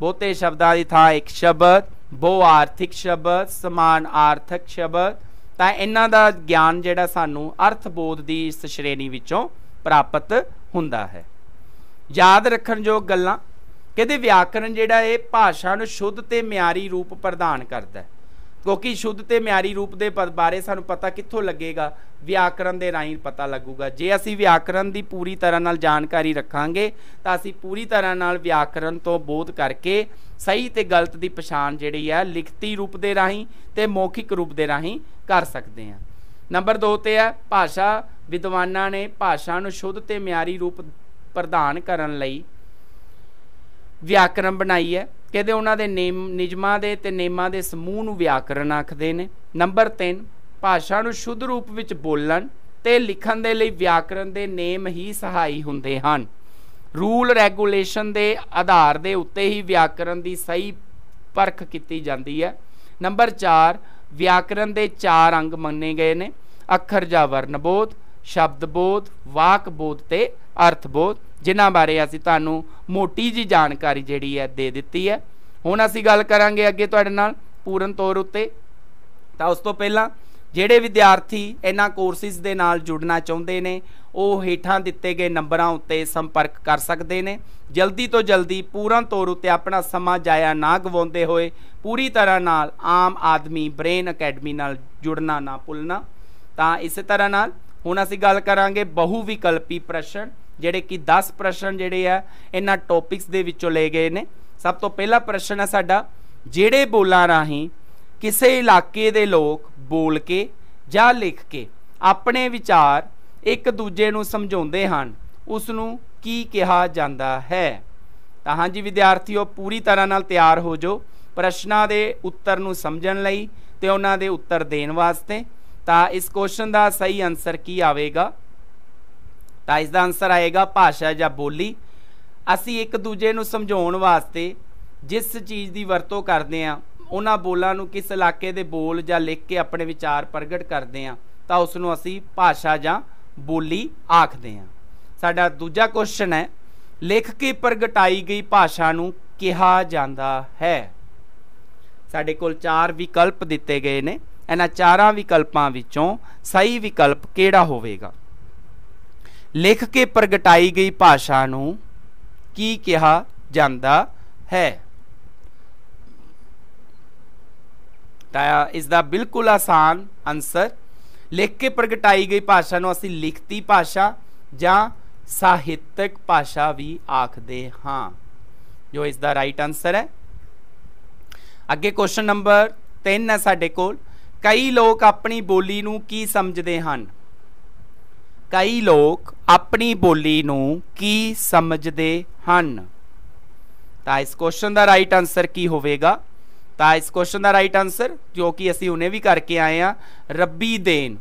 ਬਹੁਤੇ ਸ਼ਬਦਾਂ ਦੀ ਥਾਂ ਇੱਕ ਸ਼ਬਦ ਬਹੁ ਆਰਥਿਕ ਸ਼ਬਦ ਸਮਾਨ ਆਰਥਿਕ ਸ਼ਬਦ ਤਾਂ ਇਹਨਾਂ ਦਾ ਗਿਆਨ ਜਿਹੜਾ ਸਾਨੂੰ ਅਰਥਬੋਧ ਦੀ ਇਸ ਸ਼੍ਰੇਣੀ ਵਿੱਚੋਂ ਪ੍ਰਾਪਤ ਹੁੰਦਾ ਹੈ ਯਾਦ ਰੱਖਣ ਯੋਗ ਗੱਲਾਂ ਕਹਿੰਦੇ ਵਿਆਕਰਨ ਜਿਹੜਾ ਇਹ ਭਾਸ਼ਾ ਨੂੰ ਸ਼ੁੱਧ ਤੇ ਮਿਆਰੀ ਰੂਪ ਪ੍ਰਦਾਨ ਕਰਦਾ ਹੈ ਕਿਉਂਕਿ ਸ਼ੁੱਧ ਤੇ ਮਿਆਰੀ ਰੂਪ ਦੇ ਬਾਰੇ ਸਾਨੂੰ ਪਤਾ ਕਿੱਥੋਂ ਲੱਗੇਗਾ ਵਿਆਕਰਨ ਦੇ ਰਾਹੀਂ ਪਤਾ ਲੱਗੂਗਾ ਜੇ ਅਸੀਂ ਵਿਆਕਰਨ ਦੀ ਪੂਰੀ ਤਰ੍ਹਾਂ ਨਾਲ ਜਾਣਕਾਰੀ ਰੱਖਾਂਗੇ ਤਾਂ ਅਸੀਂ ਪੂਰੀ ਤਰ੍ਹਾਂ ਨਾਲ ਵਿਆਕਰਨ ਤੋਂ ਬੋਧ ਕਰਕੇ ਸਹੀ ਤੇ ਗਲਤ ਦੀ ਪਛਾਣ ਜਿਹੜੀ ਹੈ ਲਿਖਤੀ ਰੂਪ ਦੇ ਰਾਹੀਂ ਤੇ ਮੌਖਿਕ ਰੂਪ ਦੇ ਰਾਹੀਂ ਕਰ ਸਕਦੇ ਹਾਂ ਨੰਬਰ 2 ਤੇ ਹੈ ਭਾਸ਼ਾ ਵਿਦਵਾਨਾਂ ਨੇ ਭਾਸ਼ਾ ਨੂੰ ਸ਼ੁੱਧ ਤੇ ਮਿਆਰੀ ਰੂਪ ਪ੍ਰਦਾਨ ਕਰਨ ਲਈ ਵਿਆਕਰਨ ਬਣਾਈ ਹੈ ਕਹਿੰਦੇ ਉਹਨਾਂ ਦੇ ਨੇਮ ਨਿਜਮਾਂ ਦੇ ਤੇ ਨੇਮਾਂ ਦੇ ਸਮੂਹ ਨੂੰ ਵਿਆਕਰਨ ਆਖਦੇ ਨੇ ਨੰਬਰ 3 ਭਾਸ਼ਾ ਨੂੰ ਸ਼ੁੱਧ ਰੂਪ ਵਿੱਚ ਬੋਲਣ ਤੇ ਲਿਖਣ ਦੇ ਲਈ ਵਿਆਕਰਨ ਦੇ ਨੇਮ ਹੀ ਸਹਾਈ ਹੁੰਦੇ ਹਨ ਰੂਲ ਰੈਗੂਲੇਸ਼ਨ ਦੇ ਆਧਾਰ ਦੇ ਉੱਤੇ ਹੀ ਵਿਆਕਰਨ ਦੀ ਸਹੀ ਪਰਖ ਕੀਤੀ ਜਾਂਦੀ ਹੈ ਨੰਬਰ 4 ਵਿਆਕਰਨ ਦੇ ਚਾਰ ਅੰਗ ਮੰਨੇ ਗਏ ਨੇ ਅੱਖਰ ਜਾਂ ਵਰਣ ਬੋਧ ਸ਼ਬਦ ਬੋਧ ਵਾਕ ਬੋਧ ਤੇ ਬੋਧ ਜਿਨ੍ਹਾਂ ਬਾਰੇ ਅਸੀਂ ਤੁਹਾਨੂੰ ਮੋਟੀ ਜੀ ਜਾਣਕਾਰੀ ਜਿਹੜੀ ਹੈ ਦੇ ਦਿੱਤੀ ਹੈ ਹੁਣ ਅਸੀਂ ਗੱਲ ਕਰਾਂਗੇ ਅੱਗੇ ਤੁਹਾਡੇ ਨਾਲ ਪੂਰਨ ਤੌਰ ਉੱਤੇ ਤਾਂ ਉਸ ਤੋਂ ਪਹਿਲਾਂ ਜਿਹੜੇ ਵਿਦਿਆਰਥੀ ਇਹਨਾਂ ਕੋਰਸਿਸ ਦੇ ਨਾਲ ਜੁੜਨਾ ਚਾਹੁੰਦੇ ਨੇ ਉਹ ਹੇਠਾਂ ਦਿੱਤੇ ਗਏ ਨੰਬਰਾਂ ਉੱਤੇ ਸੰਪਰਕ ਕਰ ਸਕਦੇ ਨੇ ਜਲਦੀ ਤੋਂ ਜਲਦੀ ਪੂਰਨ ਤੌਰ ਉੱਤੇ ਆਪਣਾ ਸਮਾਂ ਜਾਇਆ ਨਾ ਗਵਾਉਂਦੇ ਹੋਏ ਪੂਰੀ ਤਰ੍ਹਾਂ ਨਾਲ ਆਮ ਆਦਮੀ ਬ੍ਰੇਨ ਅਕੈਡਮੀ ਨਾਲ ਜੁੜਨਾ ਨਾ ਭੁੱਲਣਾ ਤਾਂ ਇਸੇ ਤਰ੍ਹਾਂ ਨਾਲ ਹੁਣ ਅਸੀਂ ਗੱਲ ਕਰਾਂਗੇ ਬਹੁ ਵਿਕਲਪੀ ਪ੍ਰਸ਼ਨ ਜਿਹੜੇ ਕਿ 10 ਪ੍ਰਸ਼ਨ ਜਿਹੜੇ ਆ ਇਹਨਾਂ ਟੌਪਿਕਸ ਦੇ ਵਿੱਚੋਂ ਲਏ ਗਏ ਨੇ ਸਭ ਤੋਂ ਪਹਿਲਾ ਪ੍ਰਸ਼ਨ ਹੈ ਸਾਡਾ ਜਿਹੜੇ ਬੋਲਾਂ ਰਾਹੀਂ ਕਿਸੇ ਇਲਾਕੇ ਦੇ ਲੋਕ ਬੋਲ ਕੇ ਜਾਂ ਲਿਖ ਕੇ ਆਪਣੇ ਵਿਚਾਰ ਇੱਕ ਦੂਜੇ ਨੂੰ ਸਮਝਾਉਂਦੇ ਹਨ ਉਸ ਨੂੰ ਕੀ ਕਿਹਾ ਜਾਂਦਾ ਹੈ ਤਾਂ ਹਾਂਜੀ ਵਿਦਿਆਰਥੀਓ ਪੂਰੀ ਤਰ੍ਹਾਂ ਨਾਲ ਤਿਆਰ ਹੋ ਜਾਓ ਪ੍ਰਸ਼ਨਾਂ ਦੇ ਉੱਤਰ ਨੂੰ ਸਮਝਣ ਲਈ ਤੇ ਉਹਨਾਂ ਦੇ ਉੱਤਰ ਦੇਣ ਵਾਸਤੇ ਤਾਂ ਇਸ ਕੁਐਸਚਨ ਦਾ ਸਹੀ ਆਨਸਰ ਕੀ ਆਵੇਗਾ ਤਾਂ ਇਸ ਦਾ ਆਨਸਰ ਆਏਗਾ ਭਾਸ਼ਾ ਜਾਂ ਬੋਲੀ ਅਸੀਂ ਇੱਕ ਦੂਜੇ ਨੂੰ ਸਮਝਾਉਣ ਵਾਸਤੇ ਜਿਸ ਚੀਜ਼ ਦੀ ਵਰਤੋਂ ਕਰਦੇ ਆ ਉਹਨਾਂ ਬੋਲਾਂ ਨੂੰ ਕਿਸ ਇਲਾਕੇ ਦੇ ਬੋਲ ਜਾਂ ਲਿਖ ਕੇ ਆਪਣੇ ਵਿਚਾਰ ਪ੍ਰਗਟ ਕਰਦੇ ਆ ਤਾਂ ਉਸ ਨੂੰ ਅਸੀਂ ਭਾਸ਼ਾ ਜਾਂ ਬੋਲੀ ਆਖਦੇ ਆ ਸਾਡਾ ਦੂਜਾ ਕੁਐਸਚਨ ਹੈ ਲਿਖ ਕੇ ਪ੍ਰਗਟਾਈ ਗਈ ਭਾਸ਼ਾ ਨੂੰ ਕਿਹਾ ਜਾਂਦਾ ਹੈ ਸਾਡੇ ਕੋਲ ਚਾਰ ਵਿਕਲਪ ਦਿੱਤੇ ਗਏ ਨੇ ਇਹਨਾਂ ਚਾਰਾਂ ਵਿਕਲਪਾਂ ਵਿੱਚੋਂ ਸਹੀ ਵਿਕਲਪ ਕਿਹੜਾ ਹੋਵੇਗਾ ਲਿਖ ਕੇ ਪ੍ਰਗਟਾਈ ਗਈ ਭਾਸ਼ਾ ਨੂੰ ਕੀ ਕਿਹਾ ਜਾਂਦਾ ਹੈ ਤਾਂ ਇਸ ਦਾ ਬਿਲਕੁਲ ਆਸਾਨ ਆਨਸਰ ਲਿਖ ਕੇ ਪ੍ਰਗਟਾਈ ਗਈ ਭਾਸ਼ਾ ਨੂੰ ਅਸੀਂ ਲਿਖਤੀ ਭਾਸ਼ਾ ਜਾਂ ਸਾਹਿਤਕ ਭਾਸ਼ਾ ਵੀ ਆਖਦੇ ਹਾਂ ਜੋ ਇਸ ਦਾ ਰਾਈਟ ਆਨਸਰ ਹੈ ਅੱਗੇ ਕੁਐਸਚਨ ਨੰਬਰ 3 ਹੈ ਸਾਡੇ ਕੋਲ ਕਈ ਲੋਕ ਆਪਣੀ ਬੋਲੀ ਨੂੰ ਕੀ ਸਮਝਦੇ ਹਨ ਕਈ ਲੋਕ ਆਪਣੀ ਬੋਲੀ ਨੂੰ ਕੀ ਸਮਝਦੇ ਹਨ ਤਾਂ ਇਸ ਕੁਐਸਚਨ ਦਾ ਰਾਈਟ ਆਨਸਰ ਕੀ ਹੋਵੇਗਾ ਤਾਂ ਇਸ ਕੁਐਸਚਨ ਦਾ ਰਾਈਟ ਆਨਸਰ ਜੋ ਕਿ ਅਸੀਂ ਉਹਨੇ ਵੀ ਕਰਕੇ ਆਏ ਆ ਰੱਬੀ ਦੇਨ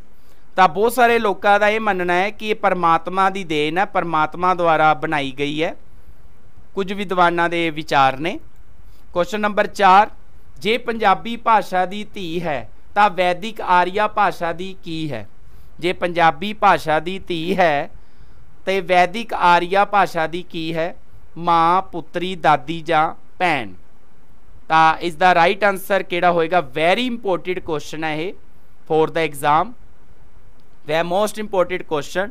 ਤਾਂ ਬਹੁਤ ਸਾਰੇ ਲੋਕਾਂ ਦਾ ਇਹ ਮੰਨਣਾ ਹੈ ਕਿ ਇਹ ਪਰਮਾਤਮਾ ਦੀ ਦੇਨ ਹੈ ਪਰਮਾਤਮਾ ਦੁਆਰਾ ਬਣਾਈ ਗਈ ਹੈ ਕੁਝ ਵਿਦਵਾਨਾਂ ਦੇ ਵਿਚਾਰ ਨੇ ਕੁਐਸਚਨ ਨੰਬਰ 4 ਜੇ ਪੰਜਾਬੀ ਭਾਸ਼ਾ ਦੀ ਧੀ ਹੈ ਤਾਂ ਵੈਦਿਕ ਆਰੀਆ ਭਾਸ਼ਾ ਦੀ ਕੀ ਹੈ ਜੇ ਪੰਜਾਬੀ ਭਾਸ਼ਾ ਦੀ ਧੀ ਹੈ ਤੇ ਵੈਦਿਕ ਆਰੀਆ ਭਾਸ਼ਾ ਦੀ ਕੀ ਹੈ ਮਾਂ ਪੁੱਤਰੀ ਦਾਦੀ ਜਾਂ ਭੈਣ ਤਾਂ ਇਸ ਦਾ ਰਾਈਟ ਆਨਸਰ ਕਿਹੜਾ ਹੋਏਗਾ ਵੈਰੀ ਇੰਪੋਰਟੈਂਟ ਕੁਐਸਚਨ ਹੈ ਇਹ ਫੋਰ ਦਾ ਐਗਜ਼ਾਮ ਵੈ ਮੋਸਟ ਇੰਪੋਰਟੈਂਟ ਕੁਐਸਚਨ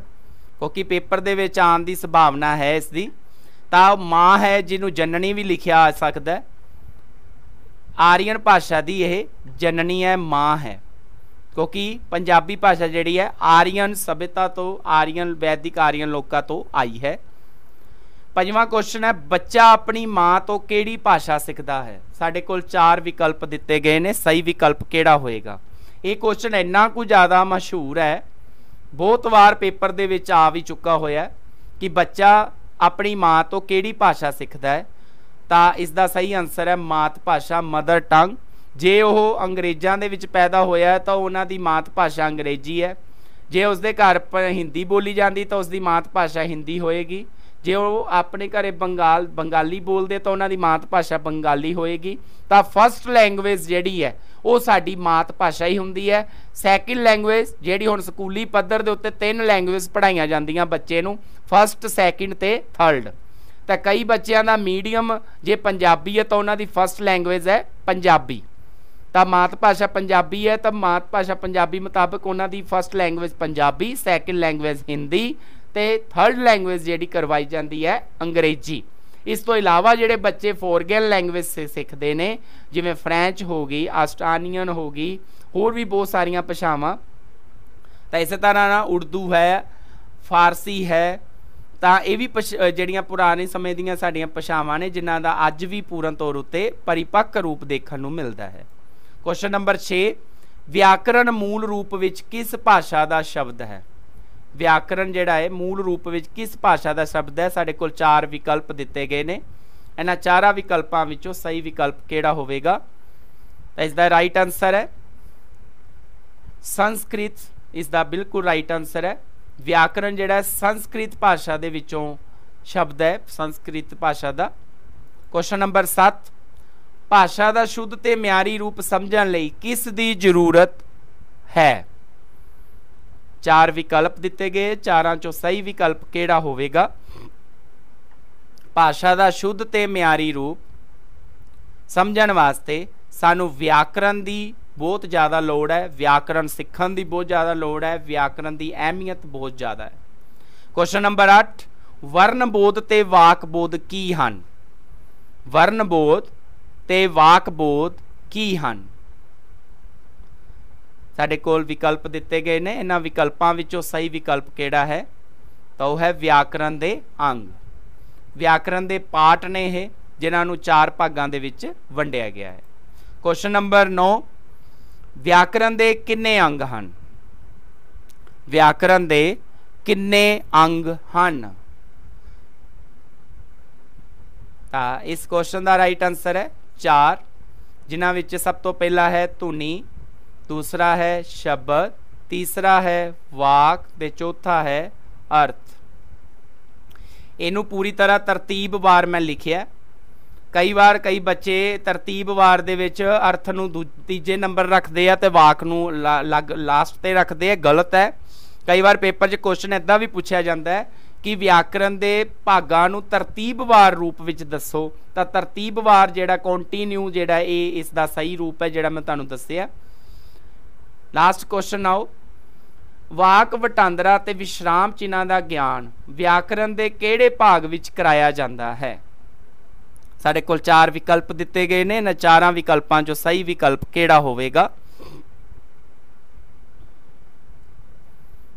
ਕਿਉਂਕਿ ਪੇਪਰ ਦੇ ਵਿੱਚ ਆਉਣ ਦੀ ਸੰਭਾਵਨਾ ਹੈ ਇਸ ਦੀ ਤਾਂ ਮਾਂ ਹੈ ਜਿਹਨੂੰ ਜਨਨੀ ਵੀ ਲਿਖਿਆ ਆ ਸਕਦਾ ਆਰੀਅਨ ਭਾਸ਼ਾ ਦੀ ਇਹ ਜਨਨੀ ਹੈ ਮਾਂ ਹੈ ਕਿਉਂਕਿ ਪੰਜਾਬੀ ਭਾਸ਼ਾ ਜਿਹੜੀ ਹੈ ਆਰੀਅਨ ਸਭਿਤਾ ਤੋਂ ਆਰੀਅਨ ਵੈਦਿਕ ਆਰੀਅਨ ਲੋਕਾਂ ਤੋਂ ਆਈ ਹੈ ਪੰਜਵਾਂ ਕੁਐਸਚਨ ਹੈ ਬੱਚਾ ਆਪਣੀ ਮਾਂ ਤੋਂ ਕਿਹੜੀ ਭਾਸ਼ਾ ਸਿੱਖਦਾ ਹੈ ਸਾਡੇ ਕੋਲ ਚਾਰ ਵਿਕਲਪ ਦਿੱਤੇ ਗਏ ਨੇ ਸਹੀ ਵਿਕਲਪ ਕਿਹੜਾ ਹੋਏਗਾ ਇਹ ਕੁਐਸਚਨ ਇੰਨਾ ਕੁ ਜ਼ਿਆਦਾ ਮਸ਼ਹੂਰ ਹੈ ਬਹੁਤ ਵਾਰ ਪੇਪਰ ਦੇ ਵਿੱਚ ਆ ਵੀ ਚੁੱਕਾ ਹੋਇਆ ਕਿ ਬੱਚਾ ਆਪਣੀ ਮਾਂ ਤੋਂ ਕਿਹੜੀ ਭਾਸ਼ਾ ਸਿੱਖਦਾ ਹੈ ਤਾਂ ਇਸ ਦਾ ਸਹੀ ਆਨਸਰ ਹੈ ਮਾਤ ਭਾਸ਼ਾ ਮਦਰ ਟੰਗ ਜੇ ਉਹ ਅੰਗਰੇਜ਼ਾਂ ਦੇ ਵਿੱਚ ਪੈਦਾ ਹੋਇਆ ਤਾਂ ਉਹਨਾਂ ਦੀ ਮਾਤ ਭਾਸ਼ਾ ਅੰਗਰੇਜ਼ੀ ਹੈ ਜੇ ਉਸ ਦੇ ਘਰ ਹਿੰਦੀ ਬੋਲੀ ਜਾਂਦੀ ਤਾਂ ਉਸ ਦੀ ਮਾਤ ਭਾਸ਼ਾ ਹਿੰਦੀ ਹੋਏਗੀ ਜੇ ਉਹ ਆਪਣੇ ਘਰੇ ਬੰਗਾਲ ਬੰਗਾਲੀ ਬੋਲਦੇ ਤਾਂ ਉਹਨਾਂ ਦੀ ਮਾਤ ਭਾਸ਼ਾ ਬੰਗਾਲੀ ਹੋਏਗੀ ਤਾਂ ਫਰਸਟ ਲੈਂਗੁਏਜ ਜਿਹੜੀ ਹੈ ਉਹ ਸਾਡੀ ਮਾਤ ਭਾਸ਼ਾ ਹੀ ਹੁੰਦੀ ਹੈ ਸੈਕਿੰਡ ਲੈਂਗੁਏਜ ਜਿਹੜੀ ਹੁਣ ਸਕੂਲੀ ਪੱਧਰ ਦੇ ਉੱਤੇ ਤਿੰਨ ਲੈਂਗੁਏਜ ਪੜਾਈਆਂ ਜਾਂਦੀਆਂ ਬੱਚੇ ਨੂੰ ਫਰਸਟ ਸੈਕਿੰਡ ਤੇ ਥਰਡ ਤਾਂ ਕਈ ਬੱਚਿਆਂ ਦਾ ਮੀਡੀਅਮ ਜੇ ਪੰਜਾਬੀ ਹੈ ਤਾਂ ਉਹਨਾਂ ਦੀ ਫਰਸਟ ਲੈਂਗੁਏਜ ਹੈ ਪੰਜਾਬੀ ਤਾਂ ਮਾਤ ਭਾਸ਼ਾ ਪੰਜਾਬੀ ਹੈ ਤਾਂ ਮਾਤ ਭਾਸ਼ਾ ਪੰਜਾਬੀ ਮੁਤਾਬਕ ਉਹਨਾਂ ਦੀ first language Punjabi second language Hindi ਤੇ ਥਰਡ ਲੈਂਗੁਏਜ ਜਿਹੜੀ ਕਰਵਾਈ ਜਾਂਦੀ ਹੈ ਅੰਗਰੇਜ਼ੀ ਇਸ ਤੋਂ ਇਲਾਵਾ ਜਿਹੜੇ ਬੱਚੇ ਫੋਰਗਨ ਲੈਂਗੁਏਜ ਸਿੱਖਦੇ ਨੇ ਜਿਵੇਂ ਫ੍ਰੈਂਚ ਹੋ ਗਈ ਆਸਟਾਨੀਅਨ ਹੋ ਗਈ ਹੋਰ ਵੀ ਬਹੁਤ ਸਾਰੀਆਂ ਭਾਸ਼ਾਵਾਂ ਤਾਂ ਇਸੇ ਤਰ੍ਹਾਂ ਨਾਲ ਉਰਦੂ ਹੈ ਫਾਰਸੀ ਹੈ ਤਾਂ ਇਹ ਵੀ ਜਿਹੜੀਆਂ ਪੁਰਾਣੇ ਸਮੇਂ ਦੀਆਂ ਸਾਡੀਆਂ ਭਾਸ਼ਾਵਾਂ ਨੇ ਜਿਨ੍ਹਾਂ ਦਾ ਅੱਜ ਵੀ ਪੂਰਨ ਤੌਰ ਉੱਤੇ ਪਰਿਪੱਕ ਰੂਪ ਦੇਖਣ ਨੂੰ ਮਿਲਦਾ ਹੈ ਕੁਐਸਚਨ ਨੰਬਰ 6 ਵਿਆਕਰਨ ਮੂਲ ਰੂਪ ਵਿੱਚ ਕਿਸ ਭਾਸ਼ਾ ਦਾ ਸ਼ਬਦ ਹੈ ਵਿਆਕਰਨ ਜਿਹੜਾ ਹੈ ਮੂਲ ਰੂਪ ਵਿੱਚ ਕਿਸ ਭਾਸ਼ਾ ਦਾ ਸ਼ਬਦ ਹੈ ਸਾਡੇ ਕੋਲ ਚਾਰ ਵਿਕਲਪ ਦਿੱਤੇ ਗਏ ਨੇ ਇਹਨਾਂ ਚਾਰਾਂ ਵਿਕਲਪਾਂ ਵਿੱਚੋਂ ਸਹੀ ਵਿਕਲਪ ਕਿਹੜਾ ਹੋਵੇਗਾ ਤਾਂ ਇਸ ਦਾ ਰਾਈਟ ਆਨਸਰ ਹੈ ਸੰਸਕ੍ਰਿਤ ਇਸ ਦਾ ਬਿਲਕੁਲ ਰਾਈਟ ਆਨਸਰ ਹੈ ਵਿਆਕਰਨ ਜਿਹੜਾ ਹੈ ਸੰਸਕ੍ਰਿਤ ਭਾਸ਼ਾ ਦੇ ਵਿੱਚੋਂ ਸ਼ਬਦ ਹੈ ਸੰਸਕ੍ਰਿਤ ਭਾਸ਼ਾ ਦਾ ਕੁਐਸਚਨ ਨੰਬਰ 7 ਭਾਸ਼ਾ ਦਾ ਸ਼ੁੱਧ ਤੇ ਮਿਆਰੀ ਰੂਪ ਸਮਝਣ ਲਈ ਕਿਸ ਦੀ ਜ਼ਰੂਰਤ ਹੈ ਚਾਰ ਵਿਕਲਪ ਦਿੱਤੇ ਗਏ ਚਾਰਾਂ ਚੋਂ ਸਹੀ ਵਿਕਲਪ ਕਿਹੜਾ ਹੋਵੇਗਾ ਭਾਸ਼ਾ ਦਾ ਸ਼ੁੱਧ ਤੇ ਮਿਆਰੀ ਰੂਪ ਸਮਝਣ ਵਾਸਤੇ ਸਾਨੂੰ ਵਿਆਕਰਨ ਦੀ ਬਹੁਤ ਜ਼ਿਆਦਾ ਲੋੜ ਹੈ ਵਿਆਕਰਨ ਸਿੱਖਣ ਦੀ ਬਹੁਤ ਜ਼ਿਆਦਾ ਲੋੜ ਹੈ ਵਿਆਕਰਨ ਦੀ ਅਹਿਮੀਅਤ ਬਹੁਤ ਜ਼ਿਆਦਾ ਹੈ ਕੁਐਸਚਨ ਨੰਬਰ 8 ਬੋਧ ਤੇ ਵਾਕ ਬੋਧ ਕੀ ਹਨ ਬੋਧ ਤੇ ਵਾਕ ਬੋਧ ਕੀ ਹਨ ਸਾਡੇ ਕੋਲ ਵਿਕਲਪ ਦਿੱਤੇ ਗਏ ਨੇ ਇਹਨਾਂ ਵਿਕਲਪਾਂ ਵਿੱਚੋਂ ਸਹੀ ਵਿਕਲਪ ਕਿਹੜਾ ਹੈ ਤਾਂ ਉਹ ਹੈ ਵਿਆਕਰਨ ਦੇ ਅੰਗ ਵਿਆਕਰਨ ਦੇ ਪਾਠ ਨੇ ਇਹ ਜਿਨ੍ਹਾਂ ਨੂੰ ਚਾਰ ਭਾਗਾਂ ਦੇ ਵਿੱਚ ਵੰਡਿਆ ਗਿਆ ਹੈ ਕੁਐਸਚਨ ਨੰਬਰ 9 ਵਿਆਕਰਨ ਦੇ ਕਿੰਨੇ ਅੰਗ ਹਨ ਵਿਆਕਰਨ ਦੇ ਕਿੰਨੇ ਅੰਗ ਹਨ ਤਾਂ ਇਸ ਕੁਐਸਚਨ ਦਾ ਰਾਈਟ ਆਨਸਰ ਹੈ ਚਾਰ ਜਿਨ੍ਹਾਂ ਵਿੱਚ ਸਭ ਤੋਂ ਪਹਿਲਾ ਹੈ ਧੁਨੀ ਦੂਸਰਾ ਹੈ ਸ਼ਬਦ ਤੀਸਰਾ ਹੈ ਵਾਕ ਤੇ ਚੌਥਾ ਹੈ ਅਰਥ ਇਹਨੂੰ ਪੂਰੀ ਤਰ੍ਹਾਂ ਤਰਤੀਬਵਾਰ ਮੈਂ ਲਿਖਿਆ ਕਈ ਵਾਰ ਕਈ ਬੱਚੇ ਤਰਤੀਬਵਾਰ ਦੇ ਵਿੱਚ ਅਰਥ ਨੂੰ ਤੀਜੇ ਨੰਬਰ ਰੱਖਦੇ ਆ ਤੇ ਵਾਕ ਨੂੰ ਲਾਸਟ ਤੇ ਰੱਖਦੇ ਆ ਗਲਤ ਹੈ ਕਈ ਵਾਰ ਪੇਪਰ 'ਚ ਕੁਐਸਚਨ ਇਦਾਂ ਵੀ ਪੁੱਛਿਆ ਜਾਂਦਾ ਹੈ ਕਿ ਵਿਆਕਰਨ ਦੇ ਭਾਗਾਂ ਨੂੰ ਤਰਤੀਬਵਾਰ ਰੂਪ ਵਿੱਚ ਦੱਸੋ ਤਾਂ ਤਰਤੀਬਵਾਰ ਜਿਹੜਾ ਕੰਟੀਨਿਊ ਜਿਹੜਾ ਇਹ ਇਸ ਦਾ ਸਹੀ ਰੂਪ ਹੈ ਜਿਹੜਾ ਮੈਂ ਤੁਹਾਨੂੰ ਦੱਸਿਆ ਲਾਸਟ ਕੁਐਸਚਨ ਆਓ ਵਾਕ ਵਟਾਂਦਰਾ ਤੇ ਵਿਸ਼ਰਾਮ ਚਿਨਾਂ ਦਾ ਗਿਆਨ ਵਿਆਕਰਨ ਦੇ ਕਿਹੜੇ ਭਾਗ ਵਿੱਚ ਕਰਾਇਆ ਜਾਂਦਾ ਹੈ ਸਾਡੇ ਕੋਲ ਚਾਰ ਵਿਕਲਪ ਦਿੱਤੇ ਗਏ ਨੇ ਇਹਨਾਂ ਚਾਰਾਂ ਵਿਕਲਪਾਂ ਚੋਂ ਸਹੀ ਵਿਕਲਪ ਕਿਹੜਾ ਹੋਵੇਗਾ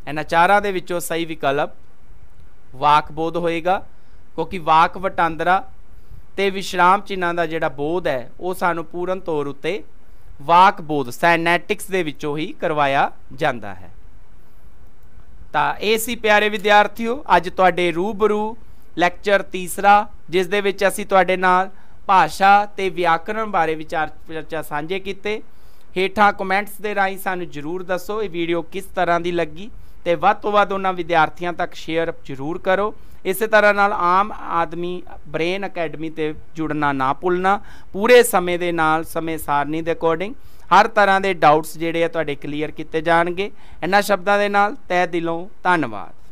ਇਹਨਾਂ ਚਾਰਾਂ ਦੇ ਵਿੱਚੋਂ ਸਹੀ ਵਿਕਲਪ ਵਾਕ ਬੋਧ ਹੋਏਗਾ ਕਿਉਂਕਿ ਵਾਕ ਵਟਾਂਦਰਾ ਤੇ ਵਿਸ਼ਰਾਮ ਚਿੰਨਾਂ ਦਾ ਜਿਹੜਾ ਬੋਧ ਹੈ ਉਹ ਸਾਨੂੰ ਪੂਰਨ ਤੌਰ ਉੱਤੇ ਵਾਕ ਬੋਧ ਸਾਇਨੈਟਿਕਸ ਦੇ ਵਿੱਚੋਂ ਹੀ ਕਰਵਾਇਆ ਜਾਂਦਾ ਹੈ ਤਾਂ ਇਹ ਸੀ ਪਿਆਰੇ ਵਿਦਿਆਰਥੀਓ ਅੱਜ ਤੁਹਾਡੇ ਰੂਬਰੂ ਲੈਕਚਰ ਤੀਸਰਾ ਜਿਸ ਦੇ ਵਿੱਚ ਅਸੀਂ ਤੁਹਾਡੇ ਨਾਲ ਭਾਸ਼ਾ ਤੇ ਵਿਆਕਰਣ ਬਾਰੇ ਵਿਚਾਰ ਚਰਚਾ ਸਾਂਝੇ ਕੀਤੇ ਹੇਠਾਂ ਕਮੈਂਟਸ ਦੇ ਰਾਹੀਂ ਸਾਨੂੰ ਜਰੂਰ ਦੱਸੋ ਇਹ ਵੀਡੀਓ ਕਿਸ ਤਰ੍ਹਾਂ ਦੀ ਲੱਗੀ ਤੇ ਵੱਧ ਤੋਂ ਵੱਧ ਉਹਨਾਂ ਵਿਦਿਆਰਥੀਆਂ ਤੱਕ ਸ਼ੇਅਰ ਜ਼ਰੂਰ ਕਰੋ ਇਸੇ ਤਰ੍ਹਾਂ ਨਾਲ ਆਮ ਆਦਮੀ ਬ੍ਰੇਨ ਅਕੈਡਮੀ ਤੇ ਜੁੜਨਾ ਨਾ ਭੁੱਲਣਾ ਪੂਰੇ ਸਮੇਂ ਦੇ ਨਾਲ ਸਮੇਂ ਸਾਰਨੀ ਦੇ ਅਕੋਰਡਿੰਗ ਹਰ ਤਰ੍ਹਾਂ ਦੇ ਡਾਊਟਸ ਜਿਹੜੇ ਆ ਤੁਹਾਡੇ ਕਲੀਅਰ ਕੀਤੇ ਜਾਣਗੇ ਇਹਨਾਂ ਸ਼ਬਦਾਂ ਦੇ ਨਾਲ ਤਹਿ ਦਿਲੋਂ ਧੰਨਵਾਦ